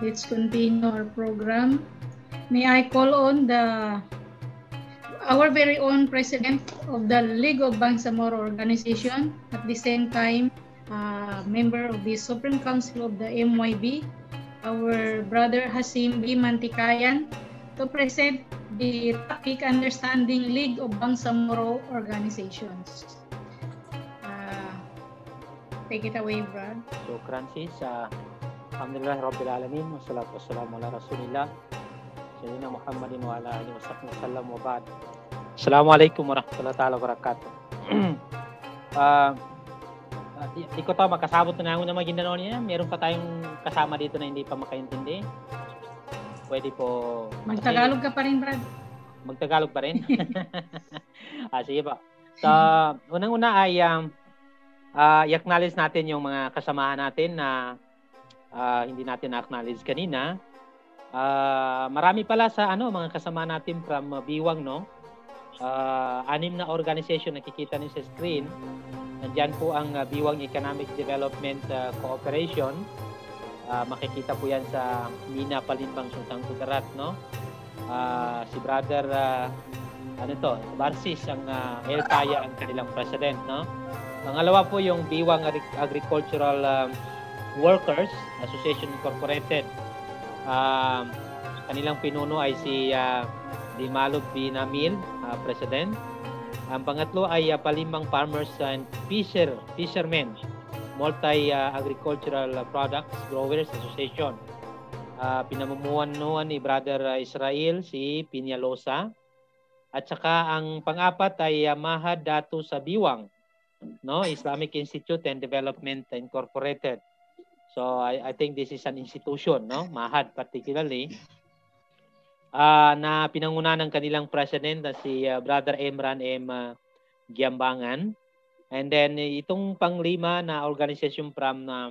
Let's continue our program. May I call on the our very own president of the League of Bangsamoro Organization, at the same time, uh, member of the Supreme Council of the MYB, our brother Hasim B. Mantikayan, to present the topic Understanding League of Bangsamoro Organizations. Uh, take it away, Brad. So, Francis, uh, Alhamdulillah Rabbil Alamin wa salatu wassalamu ala Rasulillah Sayyidina Muhammadin wa ala alihi wasahbihi wasallam wa ba'd Assalamualaikum warahmatullahi taala wabarakatuh uh, ah, Di ko to makasabot na ako na Maguindanao niya meron pa tayong kasama dito na hindi pa makaintindi Pwede po Magtagalog ka pa rin Brad Magtagalog pa rin Ah sige pa So unang-una ay um, uh, i-acknowledge natin yung mga kasamahan natin na uh, uh, hindi natin na-acknowledge kanina. Uh, marami pala sa ano mga kasama natin from uh, Biwang no. Uh, anim na organization nakikita niyo sa screen. Nandiyan po ang uh, Biwang Economic Development uh, Cooperation. Uh, makikita po yan sa Mina Palimbang Sultan Kudarat no. Uh, si brother uh, ano to, Barsis ang uh, El Taya ang kanilang president no. Pangalawa po yung Biwang Agricultural um, Workers Association Incorporated. Uh, kanilang pinuno ay si uh, Dimalo Binamil, uh, ah, President. Ang pangatlo ay uh, ah, Palimang Farmers and Fisher, Fishermen, Multi-Agricultural uh, Products Growers Association. Uh, pinamumunuan ni Brother Israel si Pinyalosa. At saka ang pang-apat ay uh, Mahad Datu sa Biwang, no? Islamic Institute and Development Incorporated. So I, I think this is an institution, no? Mahad particularly. Uh, na pinanguna ng kanilang president na si uh, Brother Emran M. Uh, Giambangan. And then itong panglima na organization from na uh,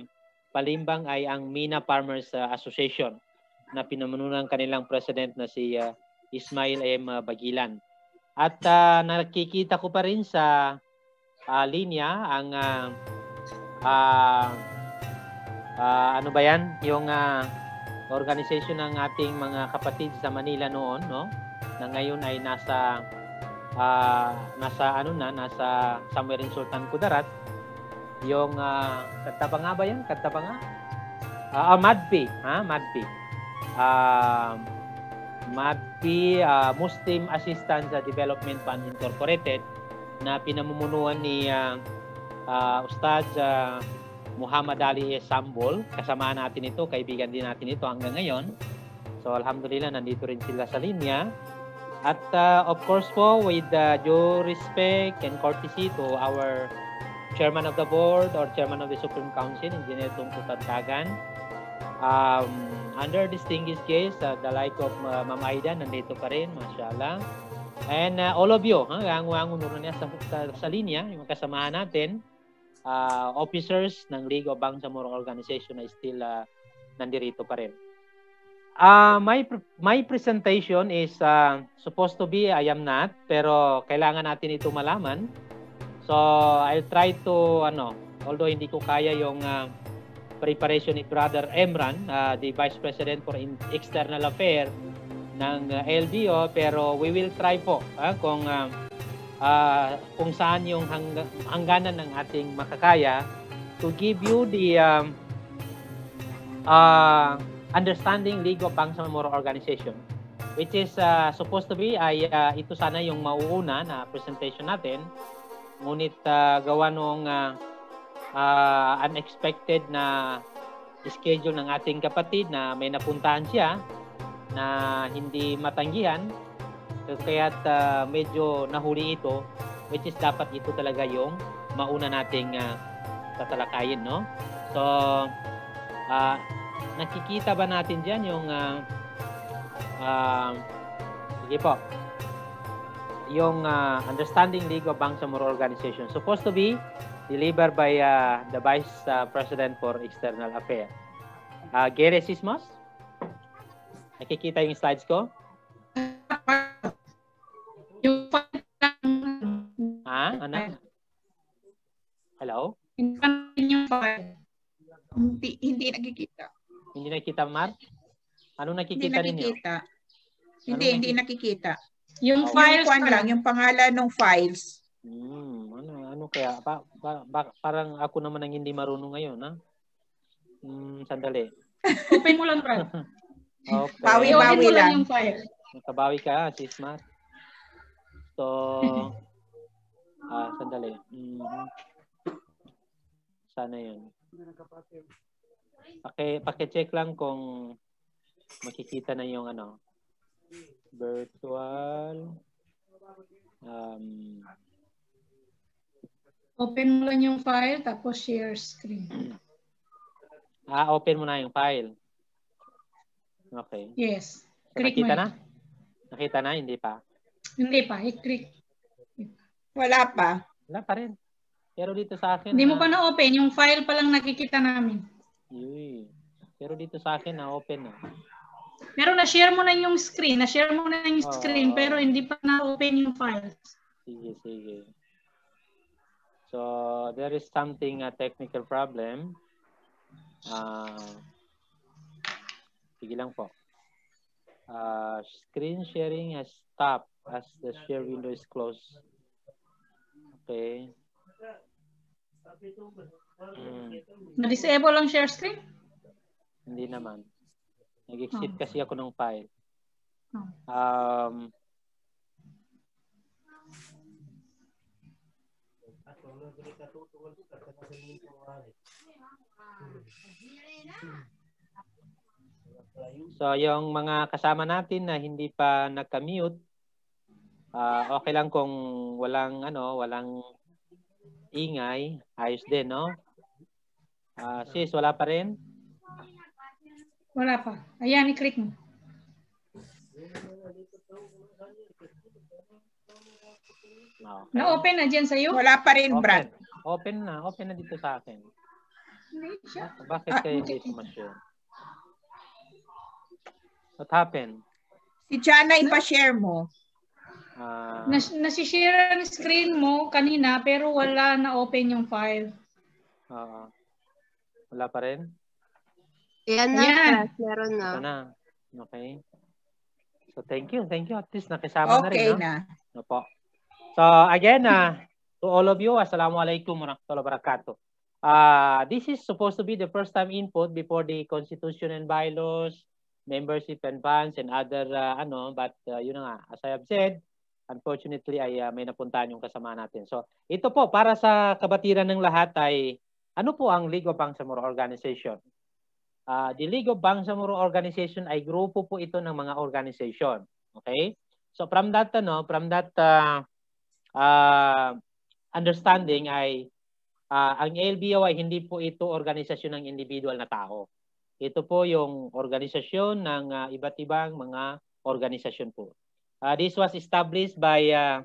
Palimbang ay ang Mina Farmers uh, Association na pinamunuan ng kanilang president na si uh, Ismail M. Bagilan. At uh, nakikita ko pa rin sa uh, linya ang uh, uh, uh, ano ba yan? Yung uh, organization ng ating mga kapatid sa Manila noon, no? Na ngayon ay nasa uh, nasa ano na, nasa somewhere in Sultan Kudarat. Yung uh, nga ba yan? Katapanga? Ah, uh, uh, Madpi, ha? Madpi. Uh, Madpi uh, Muslim Assistance Development Fund Incorporated na pinamumunuan ni uh, uh, Ustad uh, Muhammad Ali Sambol. Kasama natin ito, kaibigan din natin ito hanggang ngayon. So alhamdulillah nandito rin sila sa linya. At uh, of course po with uh, due respect and courtesy to our chairman of the board or chairman of the Supreme Council, Engineer Tungku Tantagan. Um, under distinguished guests, uh, the like of uh, Ma'am Aida, nandito pa rin, mashallah. And uh, all of you, ha, ang angon niya sa, sa, sa linya, yung kasamahan natin uh, officers ng League of Bangsamoro Organization na still uh, nandirito pa rin. Uh, ah, my my presentation is uh, supposed to be I am not pero kailangan natin ito malaman. So I'll try to ano although hindi ko kaya yung uh, preparation ni Brother Emran, uh, the Vice President for External Affairs ng uh, LDO pero we will try po uh, kung uh, uh, kung saan yung hang, hangganan ng ating makakaya to give you the um, uh, understanding League of Bangsamoro Organization which is uh, supposed to be ay uh, ito sana yung mauuna na presentation natin ngunit uh, gawa nung uh, uh, unexpected na schedule ng ating kapatid na may napuntahan siya na hindi matanggihan kaya uh, ah, medyo nahuli ito, which is dapat ito talaga yung mauna nating uh, tatalakayin, no? So, uh, nakikita ba natin dyan yung uh, uh, sige po, yung uh, Understanding League of Banks and Moral Organization, supposed to be delivered by uh, the Vice uh, President for External Affairs. Uh, Gary Sismos? Nakikita yung slides ko? Yung Ha? Ah, ano? Hello? Yung hindi, hindi nakikita. Hindi nakikita, Mar? Ano nakikita hindi nakikita. ninyo? Hindi, ano hindi nakikita. Yung oh, files yung lang, yung pangalan ng files. Hmm, ano, ano kaya? Pa, pa, pa, parang ako naman ang hindi marunong ngayon, ha? Hmm, sandali. Open mo lang, Brad. okay. Bawi-bawi lang. Yung file. Nakabawi ka, sis Mar. So, ah, sandali. Mm-hmm. Sana yun. Okay, paki-check lang kung makikita na yung ano, virtual. Um, Open mo lang yung file, tapos share screen. Ah, open mo na yung file. Okay. Yes. So, Click nakita na? Nakita na? Hindi pa? Hindi pa, i-click. Wala pa. Wala pa rin. Pero dito sa akin... Hindi mo pa na-open. Yung file pa lang nakikita namin. Uy. Pero dito sa akin na-open na. Pero na-share mo na yung screen. Na-share mo na yung screen. Oh. Pero hindi pa na-open yung files. Sige, sige. So, there is something, a technical problem. Uh, sige lang po. Uh, screen sharing has stopped as the share window is closed. Okay. Mm. Na-disable ang share screen? Hindi naman. Nag-exit oh. kasi ako ng file. Oh. Um, Thank So yung mga kasama natin na hindi pa nagka-mute, uh, okay lang kung walang ano, walang ingay, ayos din, no? Uh, sis, wala pa rin? Wala pa. Ayan, i-click mo. Okay. Na-open na dyan sa'yo? Wala pa rin, open. Brad. Open na. Open na dito sa akin. Bakit kayo dito sumasyon? What happened? Si Jana, ipa-share mo. Uh, Nas nasishare ang screen mo kanina pero wala na open yung file. Uh, wala pa rin? Yan na. Yan. Meron na. Ito na. Okay. So thank you. Thank you. At least nakisama okay na rin. Okay na. No? po. So again, uh, to all of you, Assalamualaikum warahmatullahi wabarakatuh. Uh, this is supposed to be the first time input before the constitution and bylaws, membership and bonds and other uh, ano but uh, yun nga as I have said unfortunately ay uh, may napuntahan yung kasama natin. So ito po para sa kabatiran ng lahat ay ano po ang League of Bangsamoro Organization? Uh, the League of Bangsamoro Organization ay grupo po ito ng mga organization. Okay? So from that ano, from that uh, uh, understanding ay uh, ang LBO ay hindi po ito organisasyon ng individual na tao. Ito po yung organisasyon ng uh, iba't ibang mga organisasyon po. Uh, this was established by uh,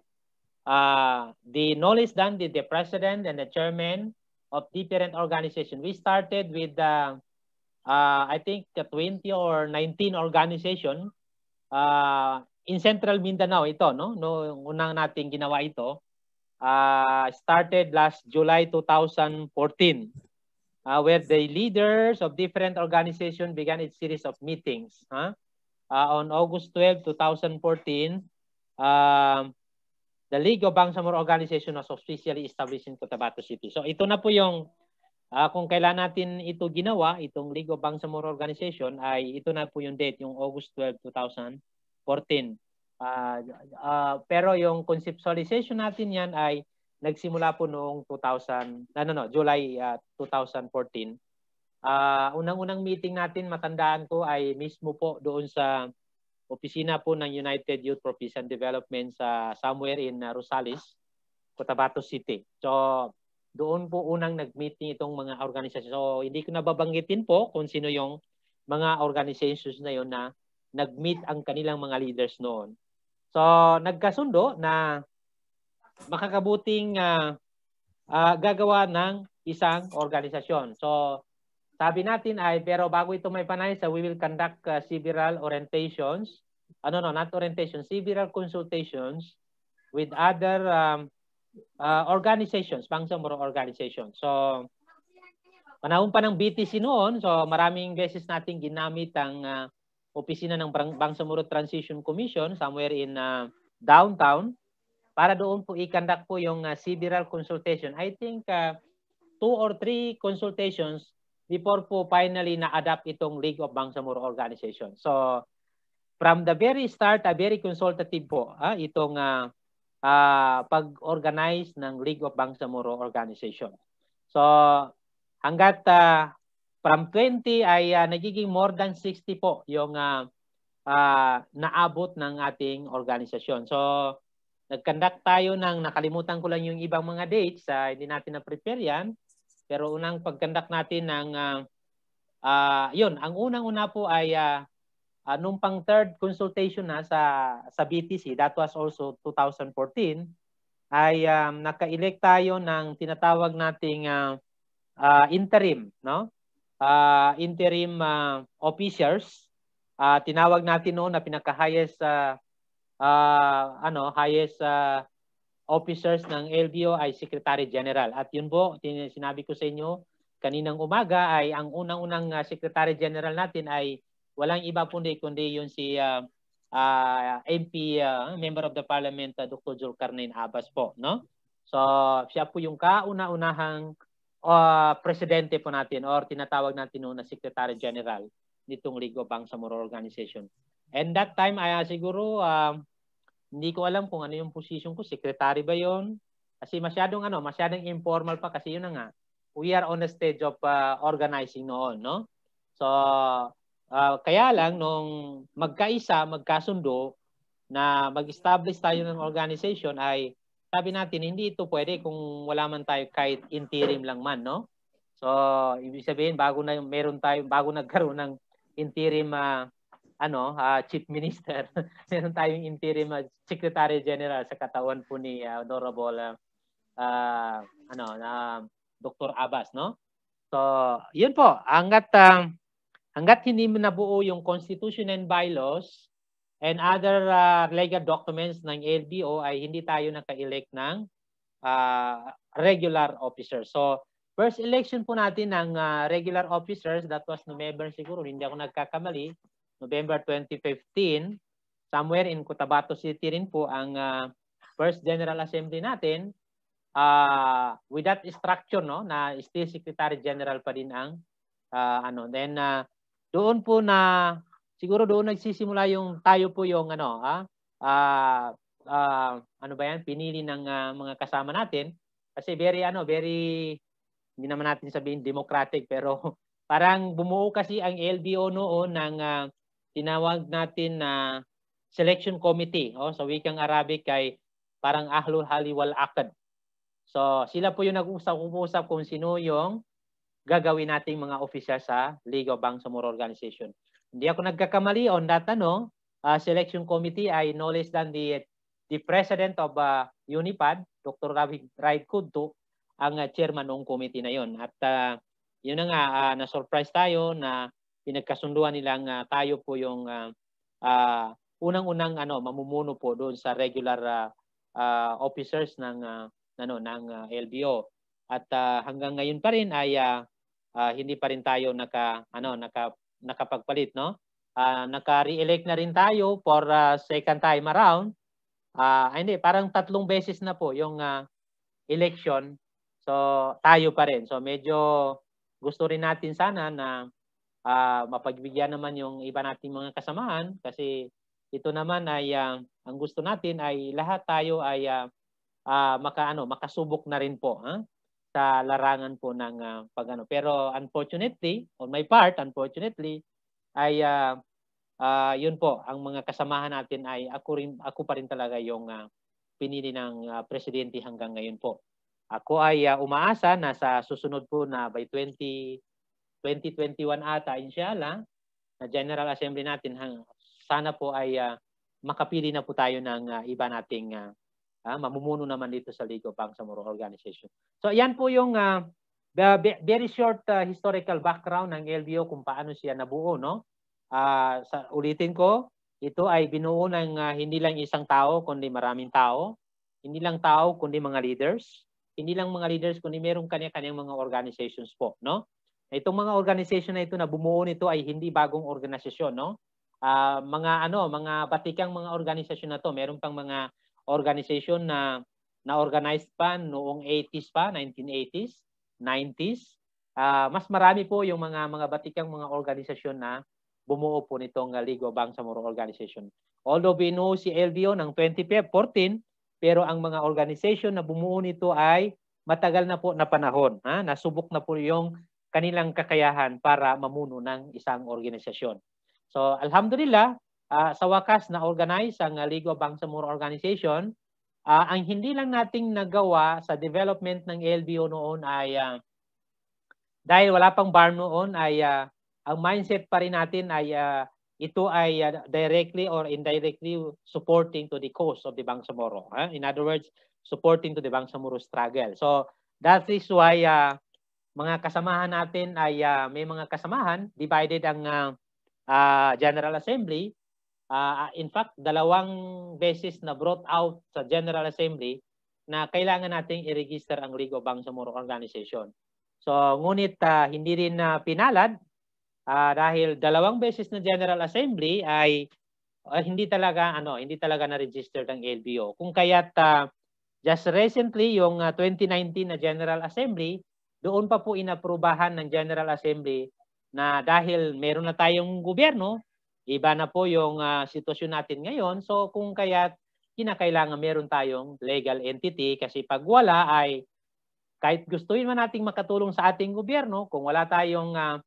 uh, the knowledge done with the president and the chairman of different organization. We started with, uh, uh, I think, 20 or 19 organization uh, in Central Mindanao. Ito, no? no unang nating ginawa ito. Uh, started last July 2014 uh, where the leaders of different organizations began a series of meetings. Huh? Ah, uh, on August 12, 2014, um, the League of Bangsamoro Organization was officially established in Cotabato City. So ito na po yung uh, kung kailan natin ito ginawa, itong League of Bangsamoro Organization, ay ito na po yung date, yung August 12, 2014. Uh, uh, pero yung conceptualization natin yan ay Nagsimula po noong 2000, ano no, July uh, 2014. Uh, unang-unang meeting natin, matandaan ko, ay mismo po doon sa opisina po ng United Youth Provision Development sa somewhere in uh, Rosales, Cotabato City. So, doon po unang nag-meeting itong mga organisasyon. So, hindi ko nababanggitin po kung sino yung mga organizations na yon na nag-meet ang kanilang mga leaders noon. So, nagkasundo na makakabuting uh, uh, gagawa ng isang organisasyon. So, sabi natin ay, pero bago ito may panalisa, we will conduct uh, several orientations. Ano no, not orientation, several consultations with other um, uh, organizations, Bangsamoro organization. So, panahon pa ng BTC noon, so maraming beses nating ginamit ang uh, opisina ng Bangsamoro Transition Commission somewhere in uh, downtown para doon po i-conduct po yung uh, several consultation. I think uh, two or three consultations before po finally na-adapt itong League of Bangsamoro Organization. So, from the very start, uh, very consultative po uh, itong uh, uh, pag-organize ng League of Bangsamoro Organization. So, hanggat uh, from 20 ay uh, nagiging more than 60 po yung uh, uh, naabot ng ating organisasyon. So, nag-conduct tayo ng, nakalimutan ko lang yung ibang mga dates, uh, hindi natin na-prepare yan. Pero unang pag-conduct natin ng, uh, uh, yun, ang unang-una po ay uh, uh, nung pang third consultation na sa, sa BTC, that was also 2014, ay um, naka-elect tayo ng tinatawag nating uh, uh, interim, no? Uh, interim uh, officers. Uh, tinawag natin noon na pinaka-highest uh, uh, ano highest uh, officers ng LDO ay Secretary General. At yun po, sinabi ko sa inyo, kaninang umaga ay ang unang-unang uh, Secretary General natin ay walang iba kundi kundi yun si uh, uh, MP uh, Member of the Parliament uh, Dr. Zulkarnain Abbas po, no? So, siya po yung kauna-unahang uh, presidente po natin or tinatawag natin noon na Secretary General nitong League of Bangsamoro Organization. And that time, ay ah, siguro, uh, hindi ko alam kung ano yung position ko. Secretary ba yon Kasi masyadong, ano, masyadong informal pa kasi yun na nga. We are on the stage of uh, organizing noon, no? So, uh, kaya lang, nung magkaisa, magkasundo, na mag-establish tayo ng organization ay sabi natin, hindi ito pwede kung wala man tayo kahit interim lang man, no? So, ibig sabihin, bago na meron tayo, bago nagkaroon ng interim uh, ano, uh, chief minister. Meron tayong interim ah, secretary general sa katawan po ni uh, Honorable uh, uh, ano, uh, Dr. Abbas, no? So, yun po. Hanggat uh, hanggat hindi nabuo yung constitution and bylaws and other uh, legal documents ng LBO ay hindi tayo naka-elect ng uh, regular officer. So, first election po natin ng uh, regular officers, that was November siguro, hindi ako nagkakamali. November 2015, somewhere in Cotabato City rin po ang uh, first General Assembly natin uh, with that structure no na still Secretary General pa din ang uh, ano then uh, doon po na siguro doon nagsisimula yung tayo po yung ano ha uh, uh, ano ba yan pinili ng uh, mga kasama natin kasi very ano very hindi naman natin sabihin democratic pero parang bumuo kasi ang LDO noon ng uh, tinawag natin na selection committee. Oh, sa wikang Arabic kay parang ahlul hali wal akad. So sila po yung nag-usap-usap kung sino yung gagawin nating mga officer sa League of Bangsamoro Organization. Hindi ako nagkakamali on that ano, uh, ah, selection committee ay no less than the the president of uh, UNIPAD, Dr. Ravi Raid Kudto, ang uh, chairman ng committee na yon. At uh, yun na nga, uh, na-surprise tayo na pinagkasunduan nilang uh, tayo po yung uh, uh, unang-unang ano mamumuno po doon sa regular uh, uh, officers ng uh, ano ng uh, LBO at uh, hanggang ngayon pa rin ay uh, uh, hindi pa rin tayo naka ano naka nakapagpalit no uh, naka-re-elect na rin tayo for uh, second time around uh, hindi parang tatlong beses na po yung uh, election so tayo pa rin so medyo gusto rin natin sana na uh, mapagbigyan naman yung iba nating mga kasamahan kasi ito naman ay uh, ang gusto natin ay lahat tayo ay uh, uh, maka ano makasubok na rin po ha sa larangan po ng uh, pagano pero unfortunately on my part unfortunately ay uh, uh, yun po ang mga kasamahan natin ay ako rin ako pa rin talaga yung uh, pinili ng uh, presidente hanggang ngayon po ako ay uh, umaasa na sa susunod po na by 20 2021 ata, inshallah, na General Assembly natin, hang, sana po ay uh, makapili na po tayo ng uh, iba nating uh, uh, mamumuno naman dito sa League of Bangsamoro Organization. So yan po yung uh, very short uh, historical background ng LBO kung paano siya nabuo. No? Uh, sa, ulitin ko, ito ay binuo ng uh, hindi lang isang tao kundi maraming tao. Hindi lang tao kundi mga leaders. Hindi lang mga leaders kundi merong kanya-kanyang mga organizations po. No? Eh, itong mga organization na ito na bumuo nito ay hindi bagong organisasyon, no? Uh, mga ano, mga batikang mga organisasyon na to, meron pang mga organization na na-organized pa noong 80s pa, 1980s, 90s. Uh, mas marami po yung mga mga batikang mga organisasyon na bumuo po nitong uh, ah, Ligo Bangsamoro Organization. Although we know si LBO ng 2014, pero ang mga organization na bumuo nito ay matagal na po na panahon. Ha? Nasubok na po yung kanilang kakayahan para mamuno ng isang organisasyon. So alhamdulillah, uh, sa wakas na organize ang ah, League of Bangsamoro Organization, uh, ang hindi lang nating nagawa sa development ng LBO noon ay uh, dahil wala pang bar noon ay uh, ang mindset pa rin natin ay uh, ito ay uh, directly or indirectly supporting to the cause of the Bangsamoro. Huh? In other words, supporting to the Bangsamoro struggle. So that is why uh, mga kasamahan natin ay uh, may mga kasamahan divided ang uh, uh, General Assembly. Uh, in fact, dalawang beses na brought out sa General Assembly na kailangan nating i-register ang League of Bangsamoro Organization. So, ngunit uh, hindi rin uh, pinalad uh, dahil dalawang beses na General Assembly ay uh, hindi talaga ano, hindi talaga na registered ang LBO. Kung kaya't uh, just recently yung uh, 2019 na General Assembly doon pa po inaprubahan ng General Assembly na dahil meron na tayong gobyerno, iba na po yung uh, sitwasyon natin ngayon. So kung kaya kinakailangan meron tayong legal entity kasi pag wala ay kahit gustuin man nating makatulong sa ating gobyerno, kung wala tayong uh,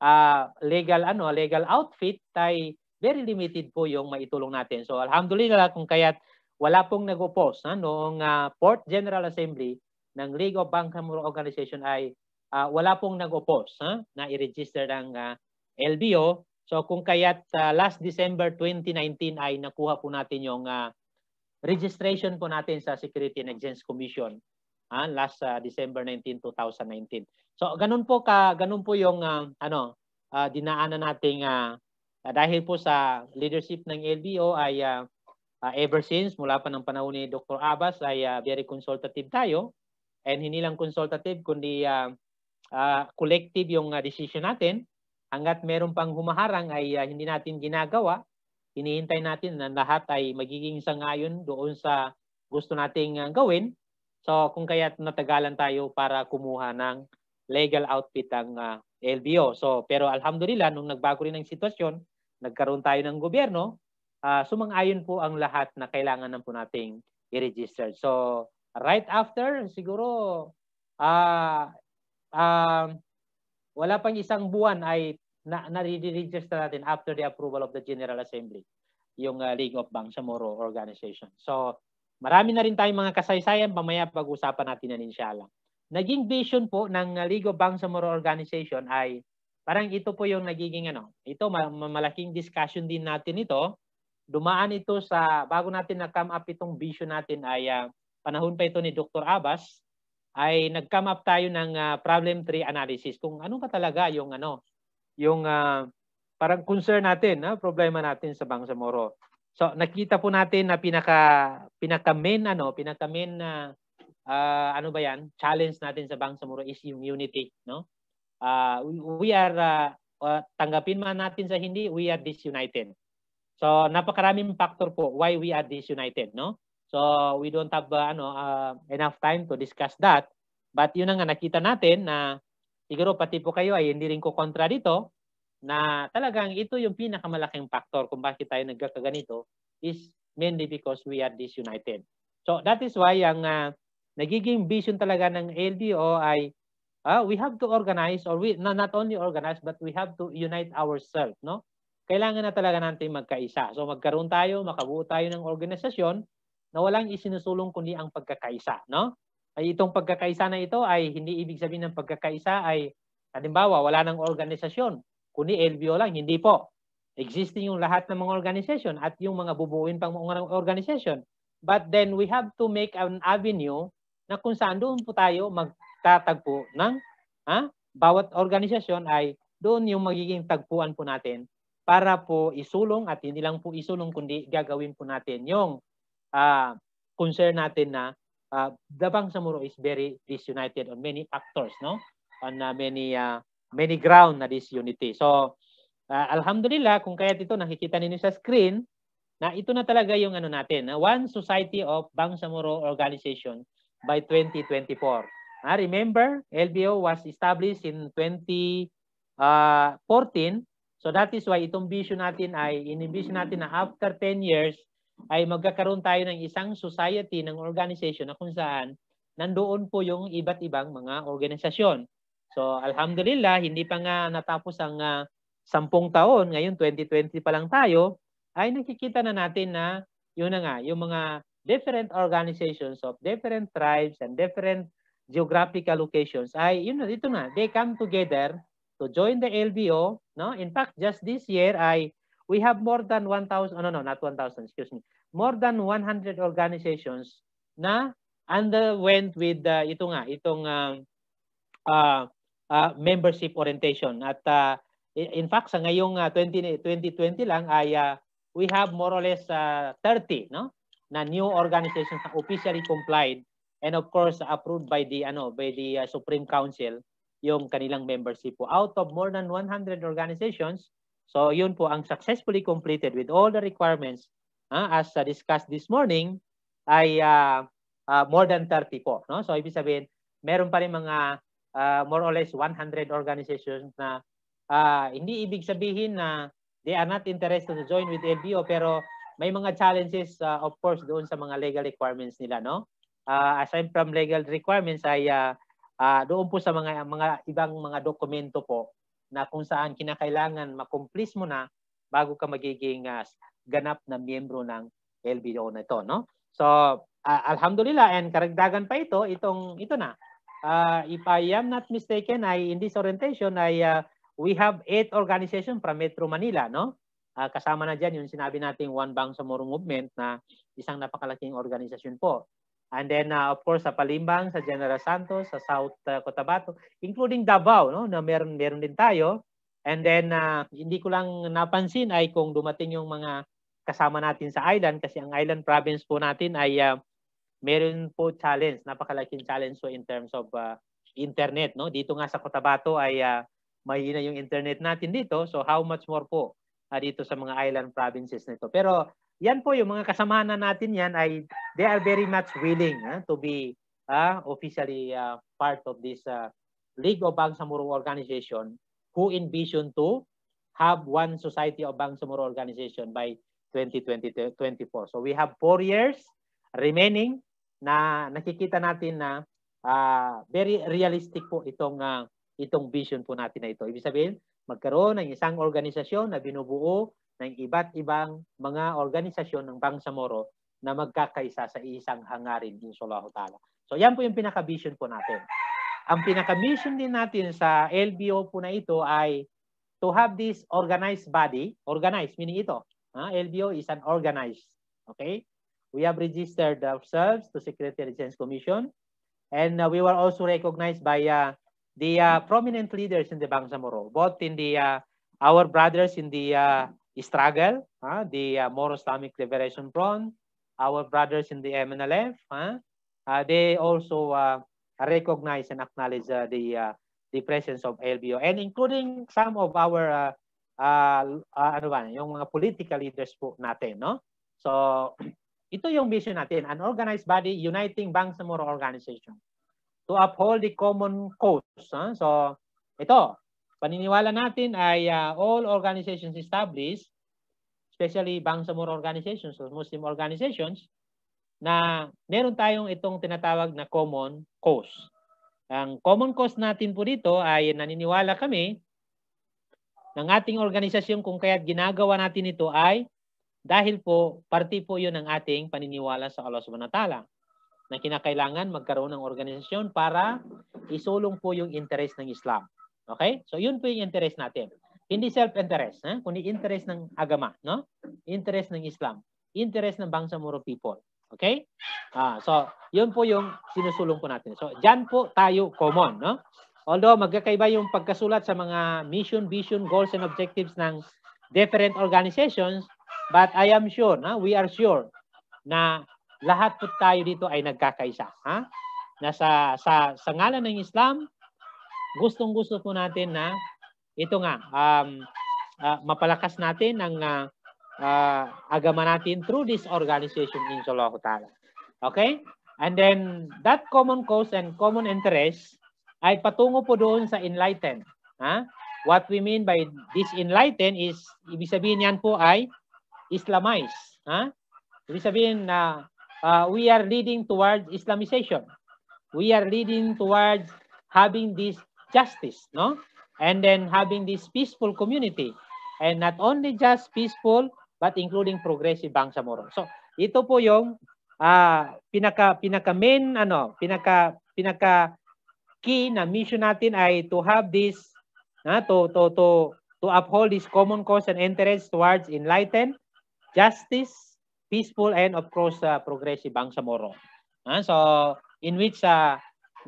uh, legal ano, legal outfit, ay very limited po yung maitulong natin. So alhamdulillah kung kaya't wala pong nag-oppose ha, noong uh, Port General Assembly ng League of Bankrupt Organization ay uh, wala pong nag-oppose huh, na i-register ang uh, ah, LBO. So kung kaya't uh, last December 2019 ay nakuha po natin yung uh, registration po natin sa Security and Exchange Commission uh, last uh, December 19, 2019. So ganun po ka ganun po yung uh, ano uh, dinaanan nating uh, dahil po sa leadership ng LBO ay uh, uh, ever since mula pa ng panahon ni Dr. Abbas ay uh, very consultative tayo and hindi lang consultative kundi uh, uh, collective yung uh, decision natin. Hanggat meron pang humaharang ay uh, hindi natin ginagawa, hinihintay natin na lahat ay magiging sangayon doon sa gusto nating uh, gawin. So kung kaya natagalan tayo para kumuha ng legal outfit ang uh, LBO. So pero alhamdulillah nung nagbago rin ang sitwasyon, nagkaroon tayo ng gobyerno, uh, sumang-ayon po ang lahat na kailangan na po nating i-register. So right after, siguro, ah, uh, um, wala pang isang buwan ay na, na-register natin after the approval of the General Assembly, yung uh, League of Bangsamoro Organization. So, marami na rin tayong mga kasaysayan, pamaya pag-usapan natin yan inshallah. Naging vision po ng ah, League of Bangsamoro Organization ay parang ito po yung nagiging ano, ito malaking discussion din natin ito. Dumaan ito sa, bago natin na-come up itong vision natin ay uh, panahon pa ito ni Dr. Abbas, ay nag-come up tayo ng uh, problem tree analysis kung ano ka talaga yung ano yung uh, parang concern natin, ha, ah, problema natin sa Bangsamoro. So nakita po natin na pinaka pinaka main ano, pinaka main na uh, uh, ano ba 'yan? Challenge natin sa Bangsamoro is yung unity, no? Uh, we, we are uh, uh, tanggapin man natin sa hindi, we are disunited. So napakaraming factor po why we are disunited, no? So we don't have uh, ano uh, enough time to discuss that. But yun ang nakita natin na siguro pati po kayo ay hindi rin ko kontra dito na talagang ito yung pinakamalaking factor kung bakit tayo nagkakaganito is mainly because we are disunited. So that is why ang uh, nagiging vision talaga ng LDO ay uh, we have to organize or we no, not only organize but we have to unite ourselves, no? Kailangan na talaga natin magkaisa. So magkaroon tayo, makabuo tayo ng organisasyon na walang isinusulong kundi ang pagkakaisa, no? Ay itong pagkakaisa na ito ay hindi ibig sabihin ng pagkakaisa ay halimbawa wala nang organisasyon, kundi LBO lang, hindi po. Existing yung lahat ng mga organization at yung mga bubuuin pang mga organization. But then we have to make an avenue na kung saan doon po tayo magtatagpo ng ha? bawat organisasyon ay doon yung magiging tagpuan po natin para po isulong at hindi lang po isulong kundi gagawin po natin yung uh, concern natin na uh, the Bangsamoro is very disunited on many factors, no? On uh, many uh, many ground na disunity. So, uh, alhamdulillah kung kaya dito nakikita ninyo sa screen na ito na talaga yung ano natin, na One Society of Bangsamoro Organization by 2024. Uh, remember, LBO was established in 2014. Uh, so that is why itong vision natin ay in natin na after 10 years, ay magkakaroon tayo ng isang society, ng organization na kung saan nandoon po yung iba't ibang mga organisasyon. So alhamdulillah, hindi pa nga natapos ang uh, taon, ngayon 2020 pa lang tayo, ay nakikita na natin na yun na nga, yung mga different organizations of different tribes and different geographical locations ay yun na dito na they come together to join the LBO no in fact just this year ay we have more than 1,000, oh no, no, not 1,000, excuse me, more than 100 organizations na underwent with uh, ito nga, itong uh, uh, uh, membership orientation. At uh, in fact, sa ngayong uh, 20, 2020 lang ay uh, we have more or less uh, 30 no? na new organizations na officially complied and of course approved by the ano by the uh, Supreme Council yung kanilang membership po. Out of more than 100 organizations, So yun po ang successfully completed with all the requirements uh, as uh, discussed this morning ay uh, uh, more than 30 po. No? So ibig sabihin, meron pa rin mga uh, more or less 100 organizations na uh, hindi ibig sabihin na they are not interested to join with LBO pero may mga challenges uh, of course doon sa mga legal requirements nila. no uh, Aside from legal requirements ay uh, uh, doon po sa mga, mga ibang mga dokumento po na kung saan kinakailangan makumplis mo na bago ka magiging uh, ganap na miyembro ng LBO na ito, no? So, uh, alhamdulillah and karagdagan pa ito, itong ito na. Uh, if I am not mistaken, ay in this orientation ay uh, we have eight organizations from Metro Manila, no? Uh, kasama na diyan yung sinabi nating One Bang Samoro Movement na isang napakalaking organisasyon po. And then, uh, of course, sa Palimbang, sa General Santos, sa South uh, Cotabato, including Davao, no, na meron, meron din tayo. And then, uh, hindi ko lang napansin ay kung dumating yung mga kasama natin sa island kasi ang island province po natin ay uh, meron po challenge, napakalaking challenge so in terms of uh, internet. no Dito nga sa Cotabato ay uh, mahina yung internet natin dito. So how much more po uh, dito sa mga island provinces nito. Pero yan po yung mga kasamahan na natin yan ay they are very much willing uh, to be uh, officially uh, part of this uh, League of Bangsamoro organization who envision to have one society of Bangsamoro organization by 2024. So we have four years remaining na nakikita natin na uh, very realistic po itong uh, itong vision po natin na ito. Ibig sabihin, magkaroon ng isang organisasyon na binubuo ng iba't ibang mga organisasyon ng Bangsamoro na magkakaisa sa isang hangarin din Insulahu Ta'ala. So yan po yung pinaka-vision po natin. Ang pinaka-mission din natin sa LBO po na ito ay to have this organized body, organized meaning ito, ha? LBO is an organized, okay? We have registered ourselves to Secretary Defense Commission and uh, we were also recognized by uh, the uh, prominent leaders in the Bangsamoro, both in the uh, our brothers in the uh, struggle, uh, the uh, Moro Islamic Liberation Front, our brothers in the MNLF, uh, uh, they also uh, recognize and acknowledge uh, the uh, the presence of LBO and including some of our uh, uh, uh, ano ba, yung mga political leaders po natin, no? So, ito yung mission natin, an organized body uniting Bangsa Moro organization to uphold the common cause. Huh? So, ito, paniniwala natin ay uh, all organizations established, especially Bangsamoro organizations or Muslim organizations, na meron tayong itong tinatawag na common cause. Ang common cause natin po dito ay naniniwala kami ng ating organisasyon kung kaya't ginagawa natin ito ay dahil po, parte po yun ng ating paniniwala sa Allah subhanahu wa ta'ala na kinakailangan magkaroon ng organisasyon para isulong po yung interest ng Islam. Okay? So yun po yung interest natin. Hindi self-interest, ha? kundi interest ng agama, no? Interest ng Islam, interest ng bangsa Moro people. Okay? Ah, so yun po yung sinusulong po natin. So diyan po tayo common, no? Although magkakaiba yung pagkasulat sa mga mission, vision, goals and objectives ng different organizations, but I am sure, na we are sure na lahat po tayo dito ay nagkakaisa, ha? Nasa sa sa ngalan ng Islam, gustong-gusto po natin na ito nga, um, uh, mapalakas natin ang uh, ah, uh, ah, agama natin through this organization, inshallah ta'ala. Okay? And then, that common cause and common interest ay patungo po doon sa enlightened. Ha? What we mean by this enlightened is, ibig sabihin yan po ay Islamize. Ha? Ibig sabihin na uh, we are leading towards Islamization. We are leading towards having this justice, no? And then having this peaceful community. And not only just peaceful, but including progressive Bangsamoro. So, ito po yung uh, pinaka pinaka main ano, pinaka pinaka key na mission natin ay to have this na to to to to uphold this common cause and interest towards enlightened justice, peaceful and of course uh, progressive Bangsamoro. Uh, ah, so in which uh,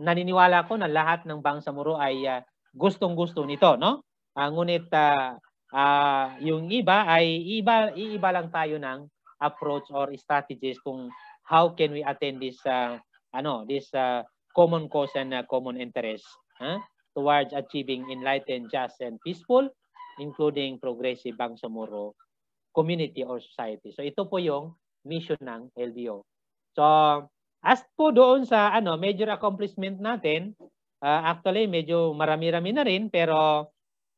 naniniwala ko na lahat ng bangsamuro ay uh, gustong-gusto nito, no? Uh, ngunit uh, uh, yung iba ay iba iiba lang tayo ng approach or strategies kung how can we attend this uh, ano, this uh, common cause and uh, common interest huh? towards achieving enlightened, just and peaceful including progressive Bangsamoro community or society. So ito po yung mission ng LBO. So As po doon sa ano, major accomplishment natin, uh, actually medyo marami-rami na rin pero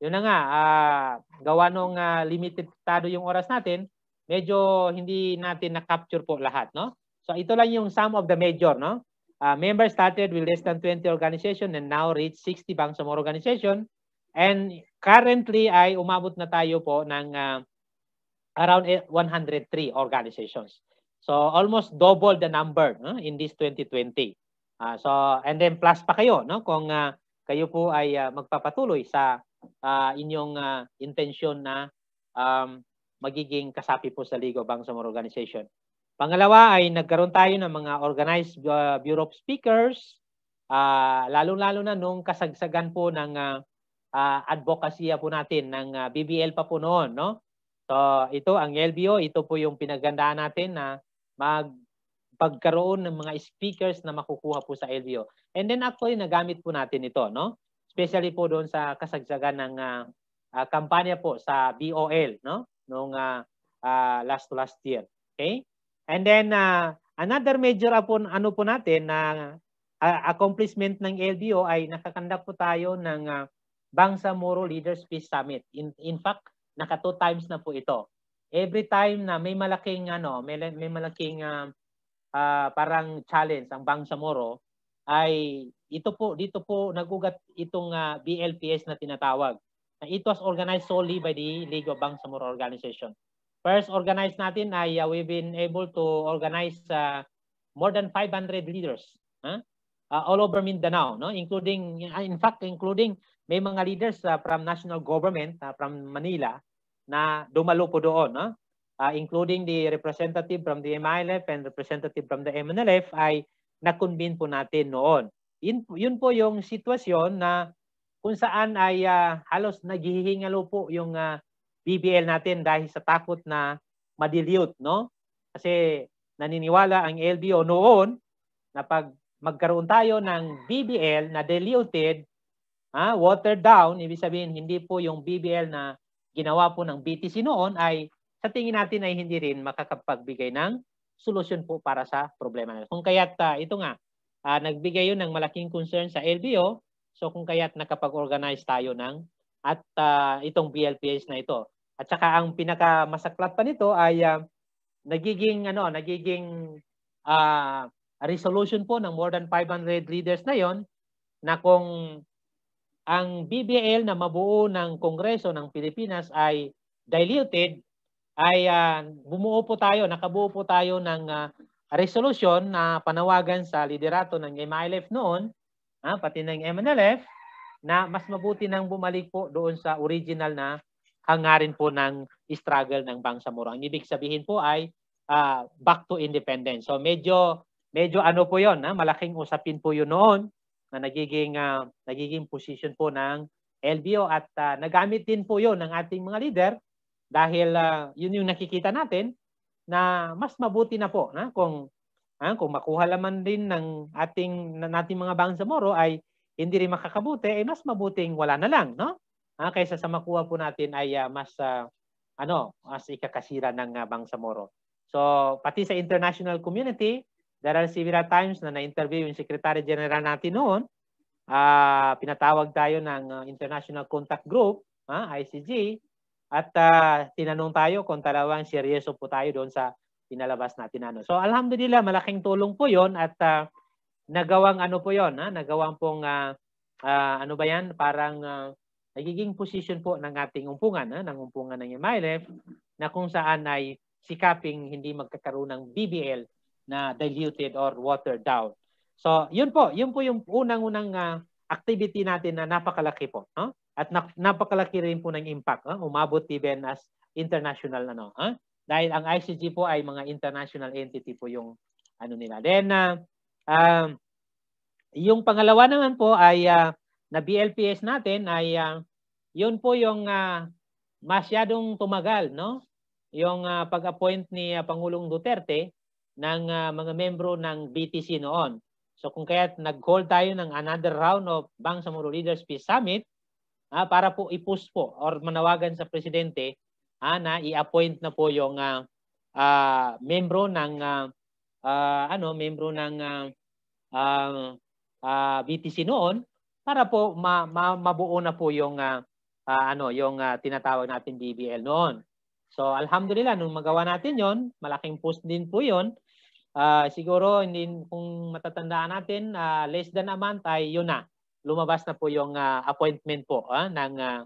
yun na nga, uh, gawa nung uh, limited tado yung oras natin, medyo hindi natin na-capture po lahat, no? So ito lang yung sum of the major, no? Uh, members started with less than 20 organization and now reach 60 Bangsamoro organization. And currently ay umabot na tayo po ng uh, around 103 eh, organizations. So almost double the number no, in this 2020. Uh, ah, so and then plus pa kayo no kung uh, kayo po ay uh, magpapatuloy sa uh, inyong uh, intensyon na um, magiging kasapi po sa League of Banks Organization. Pangalawa ay nagkaroon tayo ng mga organized uh, Bureau of Speakers, lalong lalo-lalo na nung kasagsagan po ng uh, uh, advocacy po natin ng uh, BBL pa po noon. No? So ito ang LBO, ito po yung pinagandahan natin na mag pagkaroon ng mga speakers na makukuha po sa LDO. And then actually nagamit po natin ito, no? Especially po doon sa kasagsagan ng uh, uh, kampanya po sa BOL, no? Noong uh, uh, last to last year. Okay? And then uh, another major po, ano po natin na uh, accomplishment ng LDO ay nakakanda po tayo ng uh, Bangsamoro Leaders Peace Summit. In, in fact, naka two times na po ito every time na may malaking ano, may, may malaking uh, uh, parang challenge ang Bangsamoro ay ito po dito po nagugat itong uh, ah, BLPS na tinatawag. It was organized solely by the League of Bangsamoro Organization. First organized natin ay uh, we've been able to organize uh, more than 500 leaders huh? uh, all over Mindanao, no? including in fact including may mga leaders uh, from national government uh, from Manila na dumalo po doon. No? Uh, including the representative from the MILF and representative from the MNLF ay na po natin noon. Yun, yun po yung sitwasyon na kung saan ay uh, halos naghihingalo po yung uh, ah, BBL natin dahil sa takot na madilute. No? Kasi naniniwala ang LBO noon na pag magkaroon tayo ng BBL na diluted, ah, watered down, ibig sabihin hindi po yung BBL na ginawa po ng BTC noon ay sa tingin natin ay hindi rin makakapagbigay ng solusyon po para sa problema natin. Kung kaya't uh, ito nga, uh, nagbigay yun ng malaking concern sa LBO, so kung kaya't nakapag-organize tayo ng at uh, itong BLPS na ito. At saka ang pinakamasaklat pa nito ay uh, nagiging ano, nagiging uh, resolution po ng more than 500 leaders na yon na kung ang BBL na mabuo ng Kongreso ng Pilipinas ay diluted ay uh, bumuo po tayo, nakabuo po tayo ng uh, ah, resolution na panawagan sa liderato ng MILF noon, ha, ah, pati ng MNLF, na mas mabuti nang bumalik po doon sa original na hangarin po ng struggle ng Bangsamoro. Ang ibig sabihin po ay uh, back to independence. So medyo medyo ano po 'yon, ha, malaking usapin po 'yun noon na nagiging uh, nagiging position po ng LBO at uh, nagamit din po 'yon ng ating mga leader dahil uh, yun yung nakikita natin na mas mabuti na po na kung ah, kung makuha laman din ng ating nating mga Bangsamoro ay hindi rin makakabuti ay eh, mas mabuting wala na lang no ah, kaysa sa makuha po natin ay uh, mas uh, ano mas ikakasira ng uh, Bangsamoro so pati sa international community There are several times na na-interview yung Secretary General natin noon. Uh, pinatawag tayo ng uh, International Contact Group, uh, ah, ICG, at uh, tinanong tayo kung talawang seryoso po tayo doon sa pinalabas natin. Ano. So alhamdulillah, malaking tulong po yon at uh, nagawang ano po yon, ha? nagawang pong uh, uh, ano ba yan, parang uh, nagiging position po ng ating umpungan, ha? ng umpungan ng MILF, na kung saan ay sikaping hindi magkakaroon ng BBL na diluted or watered down. So, yun po, yun po yung unang-unang uh, activity natin na napakalaki po, no? At na, napakalaki rin po ng impact, no? umabot even as international ano, ha? Huh? Dahil ang ICG po ay mga international entity po yung ano nila. Then uh, um uh, yung pangalawa naman po ay uh, na BLPS natin ay uh, yun po yung uh, masyadong tumagal, no? Yung uh, pag-appoint ni uh, Pangulong Duterte ng uh, mga membro ng BTC noon. So kung kaya nag-hold tayo ng another round of Bangsamoro Leaders Peace Summit uh, para po i-push po or manawagan sa presidente uh, na i-appoint na po yung uh, uh, membro ng uh, uh, ano membro ng uh, uh, BTC noon para po ma, ma, mabuo na po yung uh, uh, ano yung uh, tinatawag natin BBL noon. So alhamdulillah nung magawa natin 'yon, malaking post din po 'yon uh, siguro hindi kung matatandaan natin uh, less than a month ay yun na lumabas na po yung uh, appointment po uh, ng uh,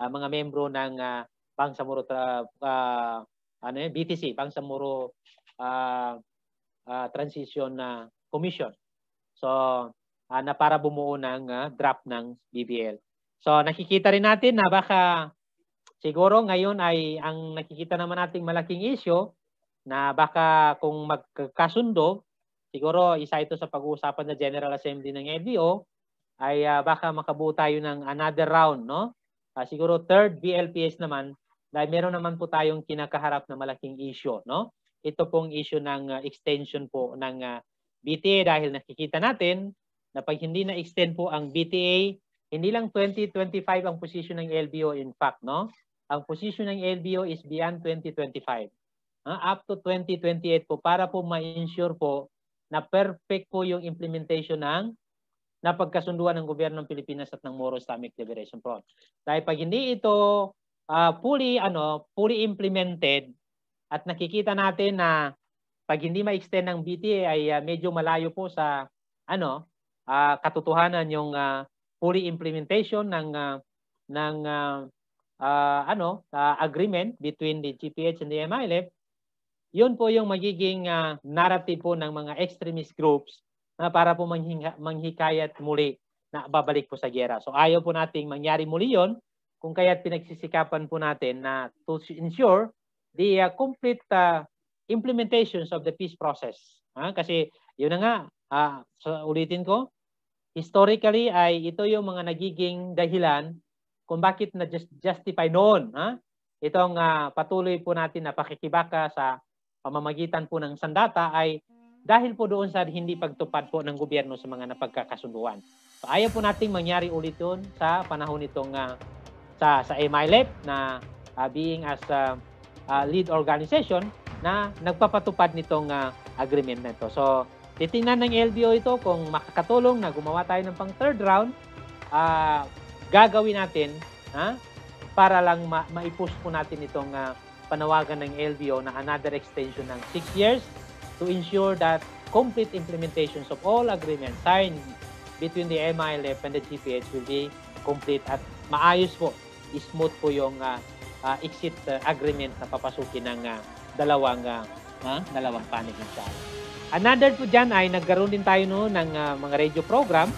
mga membro ng uh, Bangsamoro uh, uh, ano eh BTC Bangsamoro uh, uh, Transition uh, Commission. So uh, na para bumuo ng uh, draft ng BBL. So nakikita rin natin na baka siguro ngayon ay ang nakikita naman nating malaking issue na baka kung magkasundo, siguro isa ito sa pag-uusapan ng General Assembly ng LDO, ay uh, baka makabuo tayo ng another round, no? Uh, siguro third BLPS naman, dahil meron naman po tayong kinakaharap na malaking issue, no? Ito pong issue ng uh, extension po ng uh, BTA dahil nakikita natin na pag hindi na-extend po ang BTA, hindi lang 2025 ang position ng LBO in fact, no? Ang position ng LBO is beyond 2025 uh, up to 2028 po para po ma-ensure po na perfect po yung implementation ng napagkasunduan ng gobyerno ng Pilipinas at ng Moro Islamic Liberation Front. Dahil pag hindi ito uh, fully ano, fully implemented at nakikita natin na pag hindi ma-extend ng BTA ay uh, medyo malayo po sa ano uh, katotohanan yung uh, fully implementation ng uh, ng uh, uh, ano uh, agreement between the GPH and the MILF yun po yung magiging uh, narrative po ng mga extremist groups na para po manghinga, manghikayat muli na babalik po sa gera. So ayaw po nating mangyari muli yon kung kaya't pinagsisikapan po natin na to ensure the uh, complete uh, implementations of the peace process. Ha? Uh, kasi yun na nga, uh, so ulitin ko, historically ay ito yung mga nagiging dahilan kung bakit na justify noon ha? itong uh, patuloy po natin na pakikibaka sa pamamagitan po ng sandata ay dahil po doon sa hindi pagtupad po ng gobyerno sa mga napagkakasunduan. So, ayaw po nating mangyari ulit yun sa panahon nitong uh, sa, sa MILEP na uh, being as a uh, lead organization na nagpapatupad nitong uh, ah, agreement na ito. So, titingnan ng LBO ito kung makakatulong na gumawa tayo ng pang third round, uh, gagawin natin ha, para lang ma- maipush po natin itong uh, panawagan ng LDO na another extension ng 6 years to ensure that complete implementations of all agreements signed between the MILF and the GPH will be complete at maayos po, smooth po yung uh, uh, exit uh, agreement na papasukin ng uh, dalawang uh, uh, dalawang panig sa Another po dyan ay nagkaroon din tayo noon ng uh, mga radio program.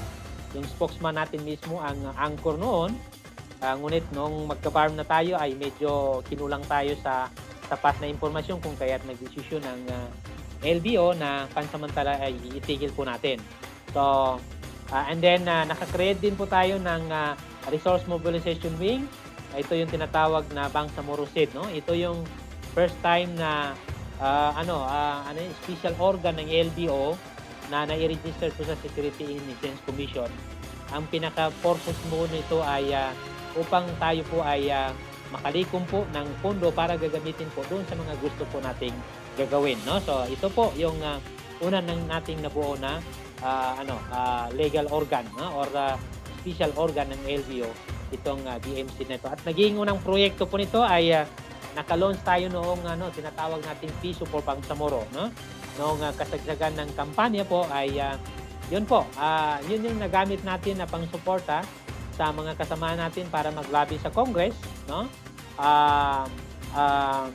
Yung spokesman natin mismo ang uh, anchor noon Uh, ngunit nung magka-farm na tayo ay medyo kinulang tayo sa sapat na impormasyon kung kaya't nagdesisyon ng uh, ah, LBO na pansamantala ay itigil po natin. So, uh, and then uh, nakakreate din po tayo ng uh, Resource Mobilization Wing. Ito yung tinatawag na Bangsamoro SID. No? Ito yung first time na uh, ano, uh, ano yung special organ ng LDO na nai-register po sa Security and Exchange Commission. Ang pinaka-purpose mo nito ay uh, upang tayo po ay uh, makalikom po ng pondo para gagamitin po doon sa mga gusto po nating gagawin. No? So ito po yung uh, una ng nating nabuo na uh, ano, uh, legal organ no? or uh, special organ ng LBO itong uh, BMC na ito. At naging unang proyekto po nito ay uh, naka-launch tayo noong ano, tinatawag nating piso for Pangsamoro. No? Noong uh, kasagsagan ng kampanya po ay uh, yun po, uh, yun yung nagamit natin na pang-suporta ah, sa mga kasama natin para maglabi sa Congress, no? Uh, uh,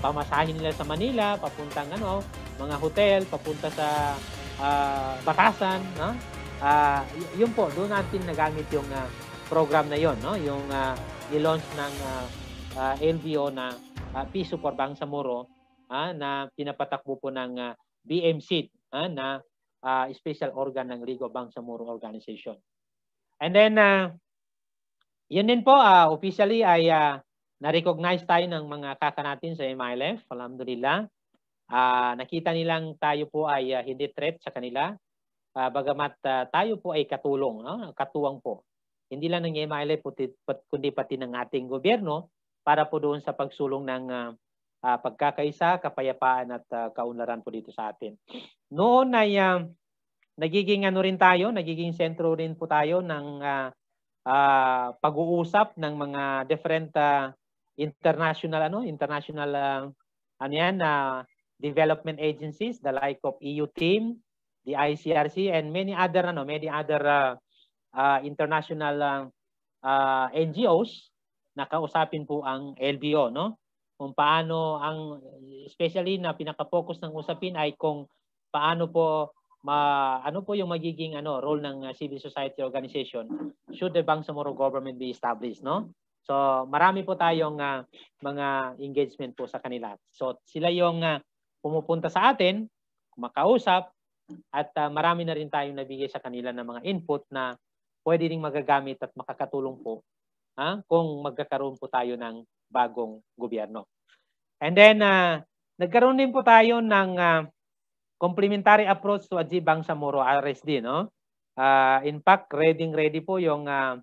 pamasahin nila sa Manila, papuntang ano, mga hotel, papunta sa uh, Batasan, no? Uh, yun po, doon natin nagamit yung uh, program na yon, no? Yung uh, i-launch ng uh, uh, LBO na uh, Piso for Bangsamoro uh, na pinapatakbo po ng uh, BMC uh, na uh, special organ ng Ligo Bangsamoro Organization. And then, uh, yun din po, uh, officially ay uh, na-recognize tayo ng mga kaka natin sa MILF. Alhamdulillah. Uh, nakita nilang tayo po ay uh, hindi threat sa kanila. Uh, bagamat uh, tayo po ay katulong, no? katuwang po. Hindi lang ng MILF, puti, put, kundi pati ng ating gobyerno para po doon sa pagsulong ng uh, uh, pagkakaisa, kapayapaan at uh, kaunlaran po dito sa atin. Noon ay uh, nagiging ano rin tayo, nagiging sentro rin po tayo ng uh, uh, pag-uusap ng mga different uh, international ano, international uh, ano yan, uh, development agencies, the like of EU team, the ICRC and many other ano, many other uh, uh, international uh, uh, NGOs na kausapin po ang LBO no kung paano ang especially na pinaka-focus ng usapin ay kung paano po ma ano po yung magiging ano role ng uh, civil society organization should the Bangsamoro government be established no so marami po tayong uh, mga engagement po sa kanila so sila yung uh, pumupunta sa atin kumakausap at uh, marami na rin tayong nabigay sa kanila ng mga input na pwede ring magagamit at makakatulong po ha, uh, kung magkakaroon po tayo ng bagong gobyerno and then uh, nagkaroon din po tayo ng uh, Complementary approach to Ajibang Samuro RSD, no? Uh, in fact, ready ready po yung uh,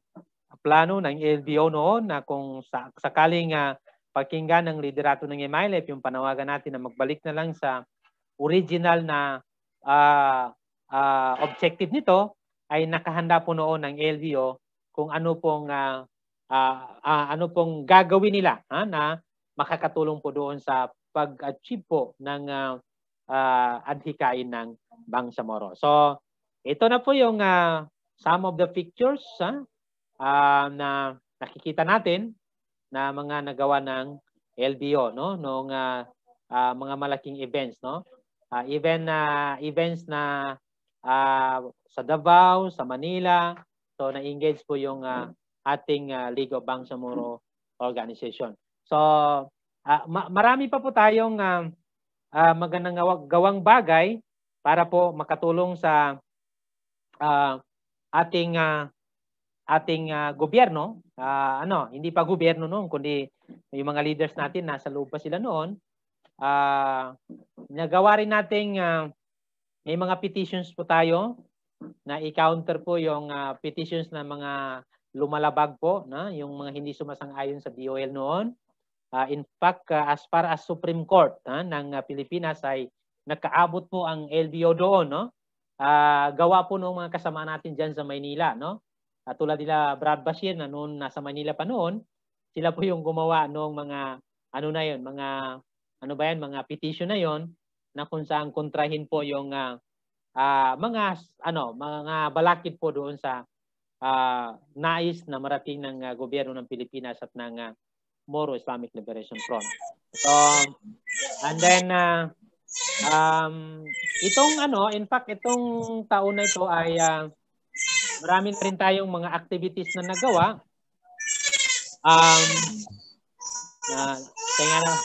plano ng LBO noon na kung sa, sakaling uh, pakinggan ng liderato ng MILF, yung panawagan natin na magbalik na lang sa original na uh, uh, objective nito, ay nakahanda po noon ng LBO kung ano pong uh, uh, uh, ano pong gagawin nila ha, na makakatulong po doon sa pag-achieve po ng uh, uh, ah, adhikain ng Bangsamoro. So, ito na po yung uh, some of the pictures ha, uh, na nakikita natin na mga nagawa ng LBO no noong uh, uh, mga malaking events no. Uh, even uh, events na uh, sa Davao, sa Manila. So na-engage po yung uh, ating uh, League of Bangsamoro organization. So uh, ma- marami pa po tayong uh, uh, magandang gawang bagay para po makatulong sa uh, ating uh, ating uh, gobyerno, uh, ano, hindi pa gobyerno noon kundi yung mga leaders natin nasa loob pa sila noon. Uh, nagawa rin nating uh, may mga petitions po tayo na i-counter po yung uh, petitions ng mga lumalabag po na yung mga hindi sumasang-ayon sa DOL noon. Uh, in fact, uh, as far as Supreme Court uh, ng uh, Pilipinas ay nakaabot po ang LBO doon, no? Uh, gawa po ng mga kasama natin diyan sa Maynila, no? At uh, tulad nila Brad Bashir na noon nasa Manila pa noon, sila po yung gumawa ng mga ano na yon, mga ano ba yan, mga petition na yon na kung saan kontrahin po yung uh, uh, mga ano, mga balakid po doon sa uh, nais na marating ng uh, gobyerno ng Pilipinas at ng uh, Moro Islamic Liberation Front. So, and then, uh, um, itong ano, in fact, itong taon na ito ay uh, marami na rin tayong mga activities na nagawa. Um, uh, kaya na,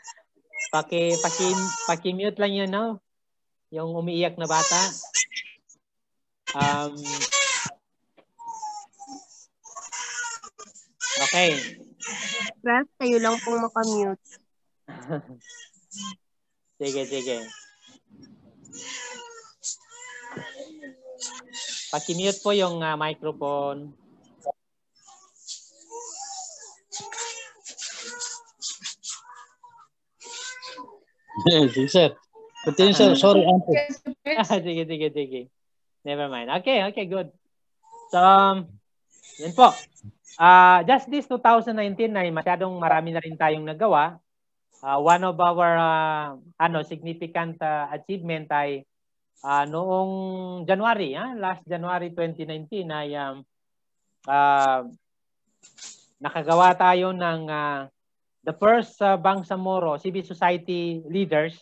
paki, paki, paki-mute lang yan, no? Yung umiiyak na bata. Um, okay stress, kayo lang pong makamute. sige, sige. Pakimute po yung uh, microphone. Yes, sir. Continue, sir. Sorry, Ante. sige, sige, sige. Never mind. Okay, okay, good. So, um, yan po. Uh, just this 2019 ay masyadong marami na rin tayong nagawa. Uh, one of our uh, ano significant uh, achievement ay uh, noong January, uh, last January 2019 ay um, uh, nakagawa tayo ng uh, the first uh, Bangsamoro Civil Society Leaders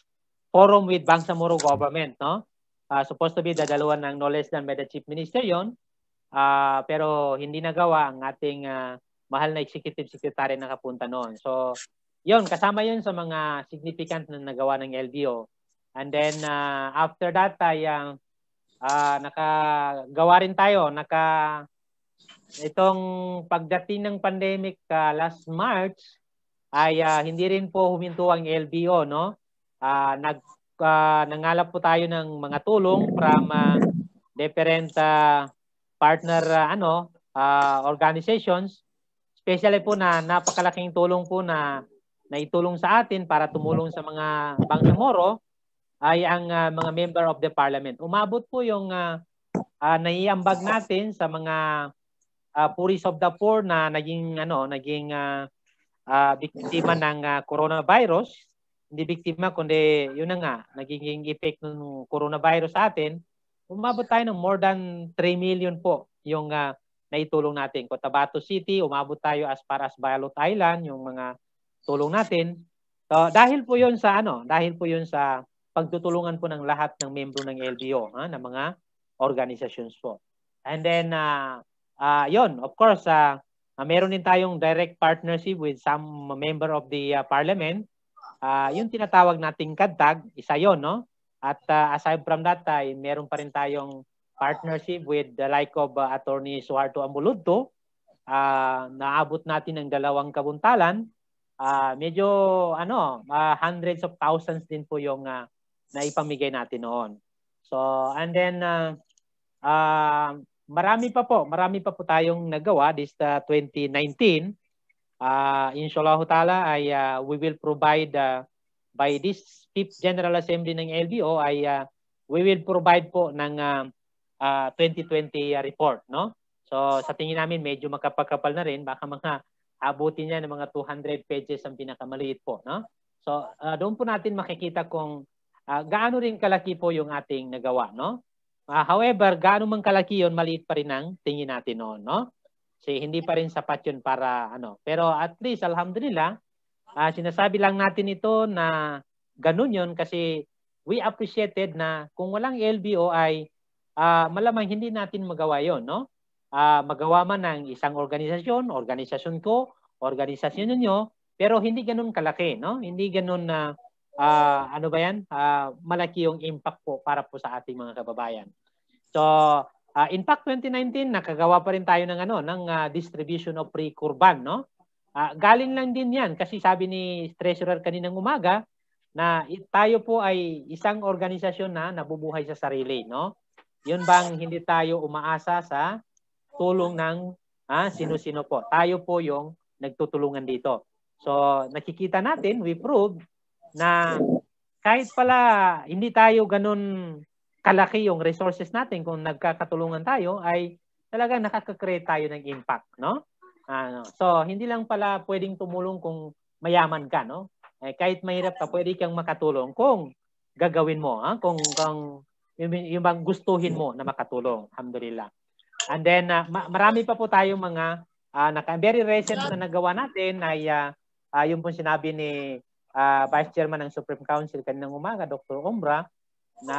Forum with Bangsamoro Government. No? Uh, supposed to be dadalawan ng no less than by the Chief Minister yon Uh, pero hindi nagawa ang ating uh, mahal na executive secretary na kapunta noon. So, yon kasama yon sa mga significant na nagawa ng LBO. And then, uh, after that, ay uh, uh, nakagawa rin tayo. Naka, itong pagdating ng pandemic uh, last March, ay uh, hindi rin po huminto ang LBO, no? Uh, nag, uh, nangalap po tayo ng mga tulong from uh, different uh, partner uh, ano uh, organizations especially po na napakalaking tulong po na naitulong sa atin para tumulong sa mga Bangsamoro ay ang uh, mga member of the parliament. Umabot po yung uh, uh, naiambag natin sa mga uh, puris of the poor na naging ano naging uh, uh, biktima ng uh, coronavirus. Hindi biktima kundi yun na nga nagiging effect ng coronavirus sa atin umabot tayo ng more than 3 million po yung uh, naitulong natin. Cotabato City, umabot tayo as far as Balot Island, yung mga tulong natin. So, dahil po yun sa ano, dahil po yun sa pagtutulungan po ng lahat ng membro ng LBO, ha, ah, ng mga organizations po. And then, uh, uh, yun, of course, uh, uh, meron din tayong direct partnership with some member of the uh, parliament. Uh, yung tinatawag nating kadtag, isa yun, no? At uh, aside from that, ay meron pa rin tayong partnership with the like of uh, Attorney Suharto Ambuludto. Uh, ah, naabot natin ang dalawang kabuntalan. Uh, medyo ano, uh, hundreds of thousands din po yung uh, naipamigay natin noon. So, and then uh, uh, marami pa po, marami pa po tayong nagawa this uh, 2019. Uh, inshallah ta'ala ay uh, we will provide uh, by this fifth General Assembly ng LDO ay uh, we will provide po ng uh, uh, 2020 uh, report, no? So sa tingin namin medyo makapagkapal na rin, baka mga abutin niya ng mga 200 pages ang pinakamaliit po, no? So uh, doon po natin makikita kung uh, gaano rin kalaki po yung ating nagawa, no? Uh, however, gaano man kalaki yon, maliit pa rin ang tingin natin noon, no? So hindi pa rin sapat yun para ano. Pero at least, alhamdulillah, Uh, sinasabi lang natin ito na ganun yon kasi we appreciated na kung walang LBO ay uh, malamang hindi natin magawa yon no? Uh, magawa man ng isang organisasyon, organisasyon ko, organisasyon ninyo, pero hindi ganun kalaki, no? Hindi ganun na uh, uh, ano ba yan? Uh, malaki yung impact po para po sa ating mga kababayan. So, uh, in fact 2019 nakagawa pa rin tayo ng ano ng uh, distribution of free kurban, no? Uh, galing lang din yan kasi sabi ni Treasurer kaninang umaga na tayo po ay isang organisasyon na nabubuhay sa sarili, no? Yun bang hindi tayo umaasa sa tulong ng ah, sino-sino po. Tayo po yung nagtutulungan dito. So nakikita natin, we proved na kahit pala hindi tayo ganun kalaki yung resources natin kung nagkakatulungan tayo ay talagang nakaka-create tayo ng impact, no? Ano, so hindi lang pala pwedeng tumulong kung mayaman ka, no? Eh, kahit mahirap ka, pwede kang makatulong kung gagawin mo, ha? kung, kung yung, yung bang gustuhin mo na makatulong. Alhamdulillah. And then, uh, ma- marami pa po tayong mga uh, naka, very recent na nagawa natin ay uh, uh, yung po sinabi ni uh, Vice Chairman ng Supreme Council kaninang umaga, Dr. Umbra, na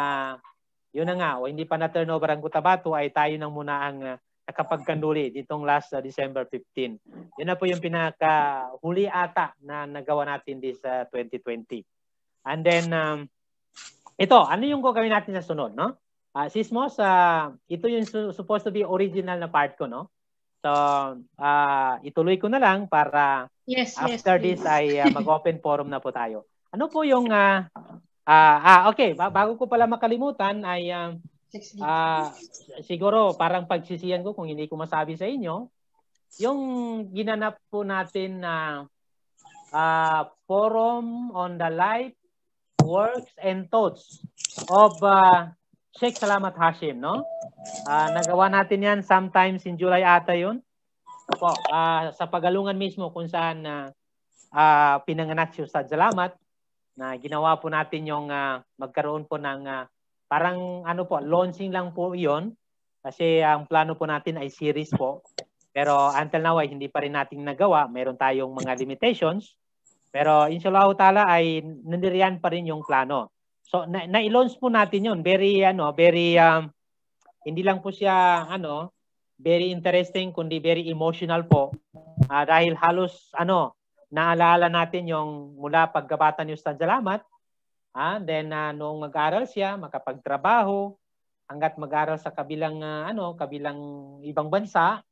yun na nga, o hindi pa na turnover ang Cotabato, ay tayo nang muna ang uh, nakapagkanuli ditong last uh, December 15. Yun na po yung pinaka huli ata na nagawa natin this uh, 2020. And then um, ito, ano yung gagawin natin sa sunod, no? Uh, ah, Sismos, uh, ito yung su- supposed to be original na part ko, no? So, uh, ituloy ko na lang para yes, after yes, this please. ay uh, mag-open forum na po tayo. Ano po yung uh, uh, ah okay, bago ko pala makalimutan ay uh, Ah, siguro parang pagsisihan ko kung hindi ko masabi sa inyo, yung ginanap po natin na uh, forum on the life, works and thoughts of uh, Sheikh Salamat Hashim, no? Uh, nagawa natin 'yan sometimes in July ata 'yun. Po, uh, sa Pagalungan mismo kung saan uh, uh, pinanganak si Ustad Salamat na ginawa po natin yung uh, magkaroon po ng uh, Parang ano po, launching lang po yon Kasi ang plano po natin ay series po. Pero until now ay hindi pa rin natin nagawa. Meron tayong mga limitations. Pero inshallah taala ay naniriyan pa rin yung plano. So na- na-launch po natin yon Very ano, very um, hindi lang po siya ano, very interesting kundi very emotional po. Uh, dahil halos ano, naalala natin yung mula pagkabata ni Ustad Salamat Ah, then uh, noong mag-aral siya, makapagtrabaho hangga't mag-aral sa kabilang uh, ano, kabilang ibang bansa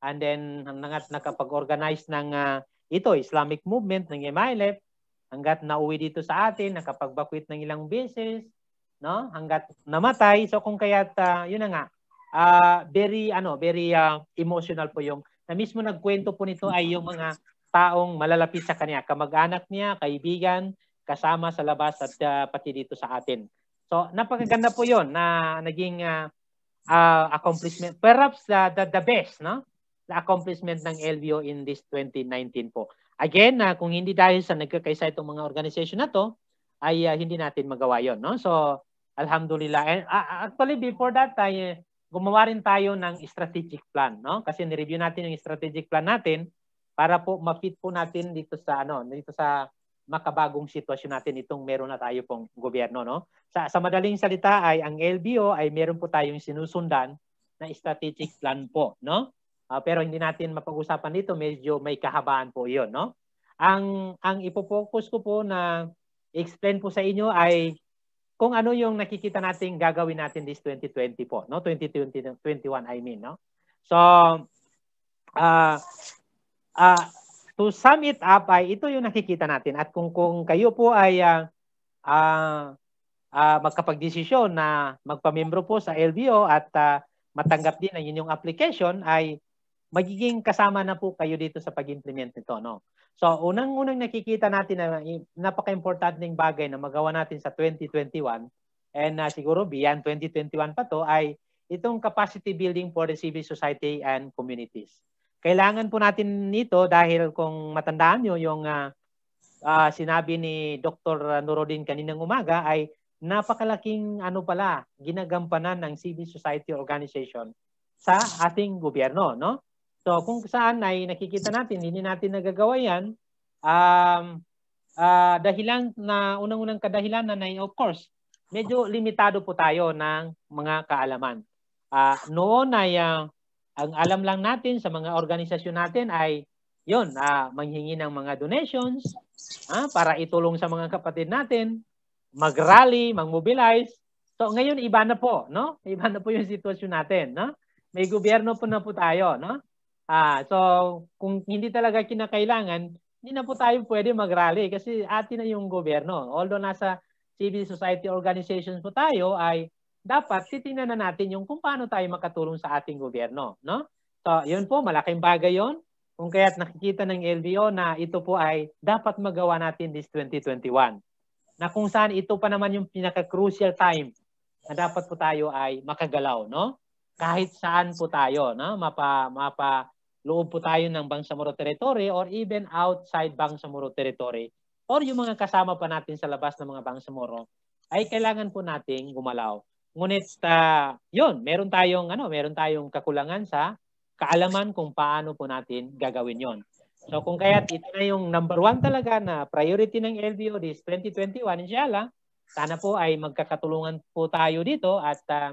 and then hangga't nakapag-organize ng uh, ito Islamic movement ng MILF hangga't nauwi dito sa atin, nakapagbakwit ng ilang beses, no? Hangga't namatay. So kung kaya't uh, yun na nga, uh, very ano, very uh, emotional po yung na mismo nagkwento po nito ay yung mga taong malalapit sa kanya, kamag-anak niya, kaibigan, kasama sa labas at uh, pati dito sa atin. So napakaganda po 'yon na naging uh, uh, accomplishment perhaps uh, the, the best no the accomplishment ng LVO in this 2019 po. Again, uh, kung hindi dahil sa nagkakaisa itong mga organization na to, ay uh, hindi natin magawa yon no? So, alhamdulillah. And, uh, actually, before that, tayo, eh, gumawa rin tayo ng strategic plan, no? Kasi ni-review natin yung strategic plan natin para po ma-fit po natin dito sa ano, dito sa makabagong sitwasyon natin itong meron na tayo pong gobyerno. No? Sa, sa madaling salita ay ang LBO ay meron po tayong sinusundan na strategic plan po. No? Uh, pero hindi natin mapag-usapan dito, medyo may kahabaan po iyon. No? Ang, ang ipopokus ko po na explain po sa inyo ay kung ano yung nakikita natin gagawin natin this 2020 po. No? 2020, 2021 I mean. No? So, uh, uh, to sum it up ay ito yung nakikita natin at kung kung kayo po ay uh, uh, uh, magkapagdesisyon na magpamembro po sa LBO at uh, matanggap din ang inyong application ay magiging kasama na po kayo dito sa pag-implement nito no. So unang-unang nakikita natin na napaka-importanteng bagay na magawa natin sa 2021 and uh, siguro beyond 2021 pa to ay itong capacity building for the civil society and communities. Kailangan po natin nito dahil kung matandaan nyo yung uh, uh, sinabi ni Dr. Nurodin kaninang umaga ay napakalaking ano pala ginagampanan ng civil society organization sa ating gobyerno, no? So kung saan ay nakikita natin hindi natin nagagawa 'yan um uh, dahilan na unang-unang kadahilan na ay of course medyo limitado po tayo ng mga kaalaman. Uh, noon ay uh, ang alam lang natin sa mga organisasyon natin ay yon uh, manghingi ng mga donations uh, para itulong sa mga kapatid natin, mag-rally, mag-mobilize. So ngayon iba na po, no? Iba na po yung sitwasyon natin, no? May gobyerno po na po tayo, no? Ah, so kung hindi talaga kinakailangan, hindi na po tayo pwede mag-rally kasi atin na yung gobyerno. Although nasa civil society organizations po tayo ay dapat titingnan na natin yung kung paano tayo makatulong sa ating gobyerno, no? So, yun po, malaking bagay yun. Kung kaya't nakikita ng LDO na ito po ay dapat magawa natin this 2021. Na kung saan ito pa naman yung pinaka-crucial time na dapat po tayo ay makagalaw, no? Kahit saan po tayo, no? Mapa, mapa loob po tayo ng Bangsamoro Territory or even outside Bangsamoro Territory or yung mga kasama pa natin sa labas ng mga Bangsamoro ay kailangan po nating gumalaw. Ngunit uh, yun, meron tayong ano, meron tayong kakulangan sa kaalaman kung paano po natin gagawin 'yon. So kung kaya ito na yung number one talaga na priority ng LBO this 2021 inshallah, sana po ay magkakatulungan po tayo dito at uh,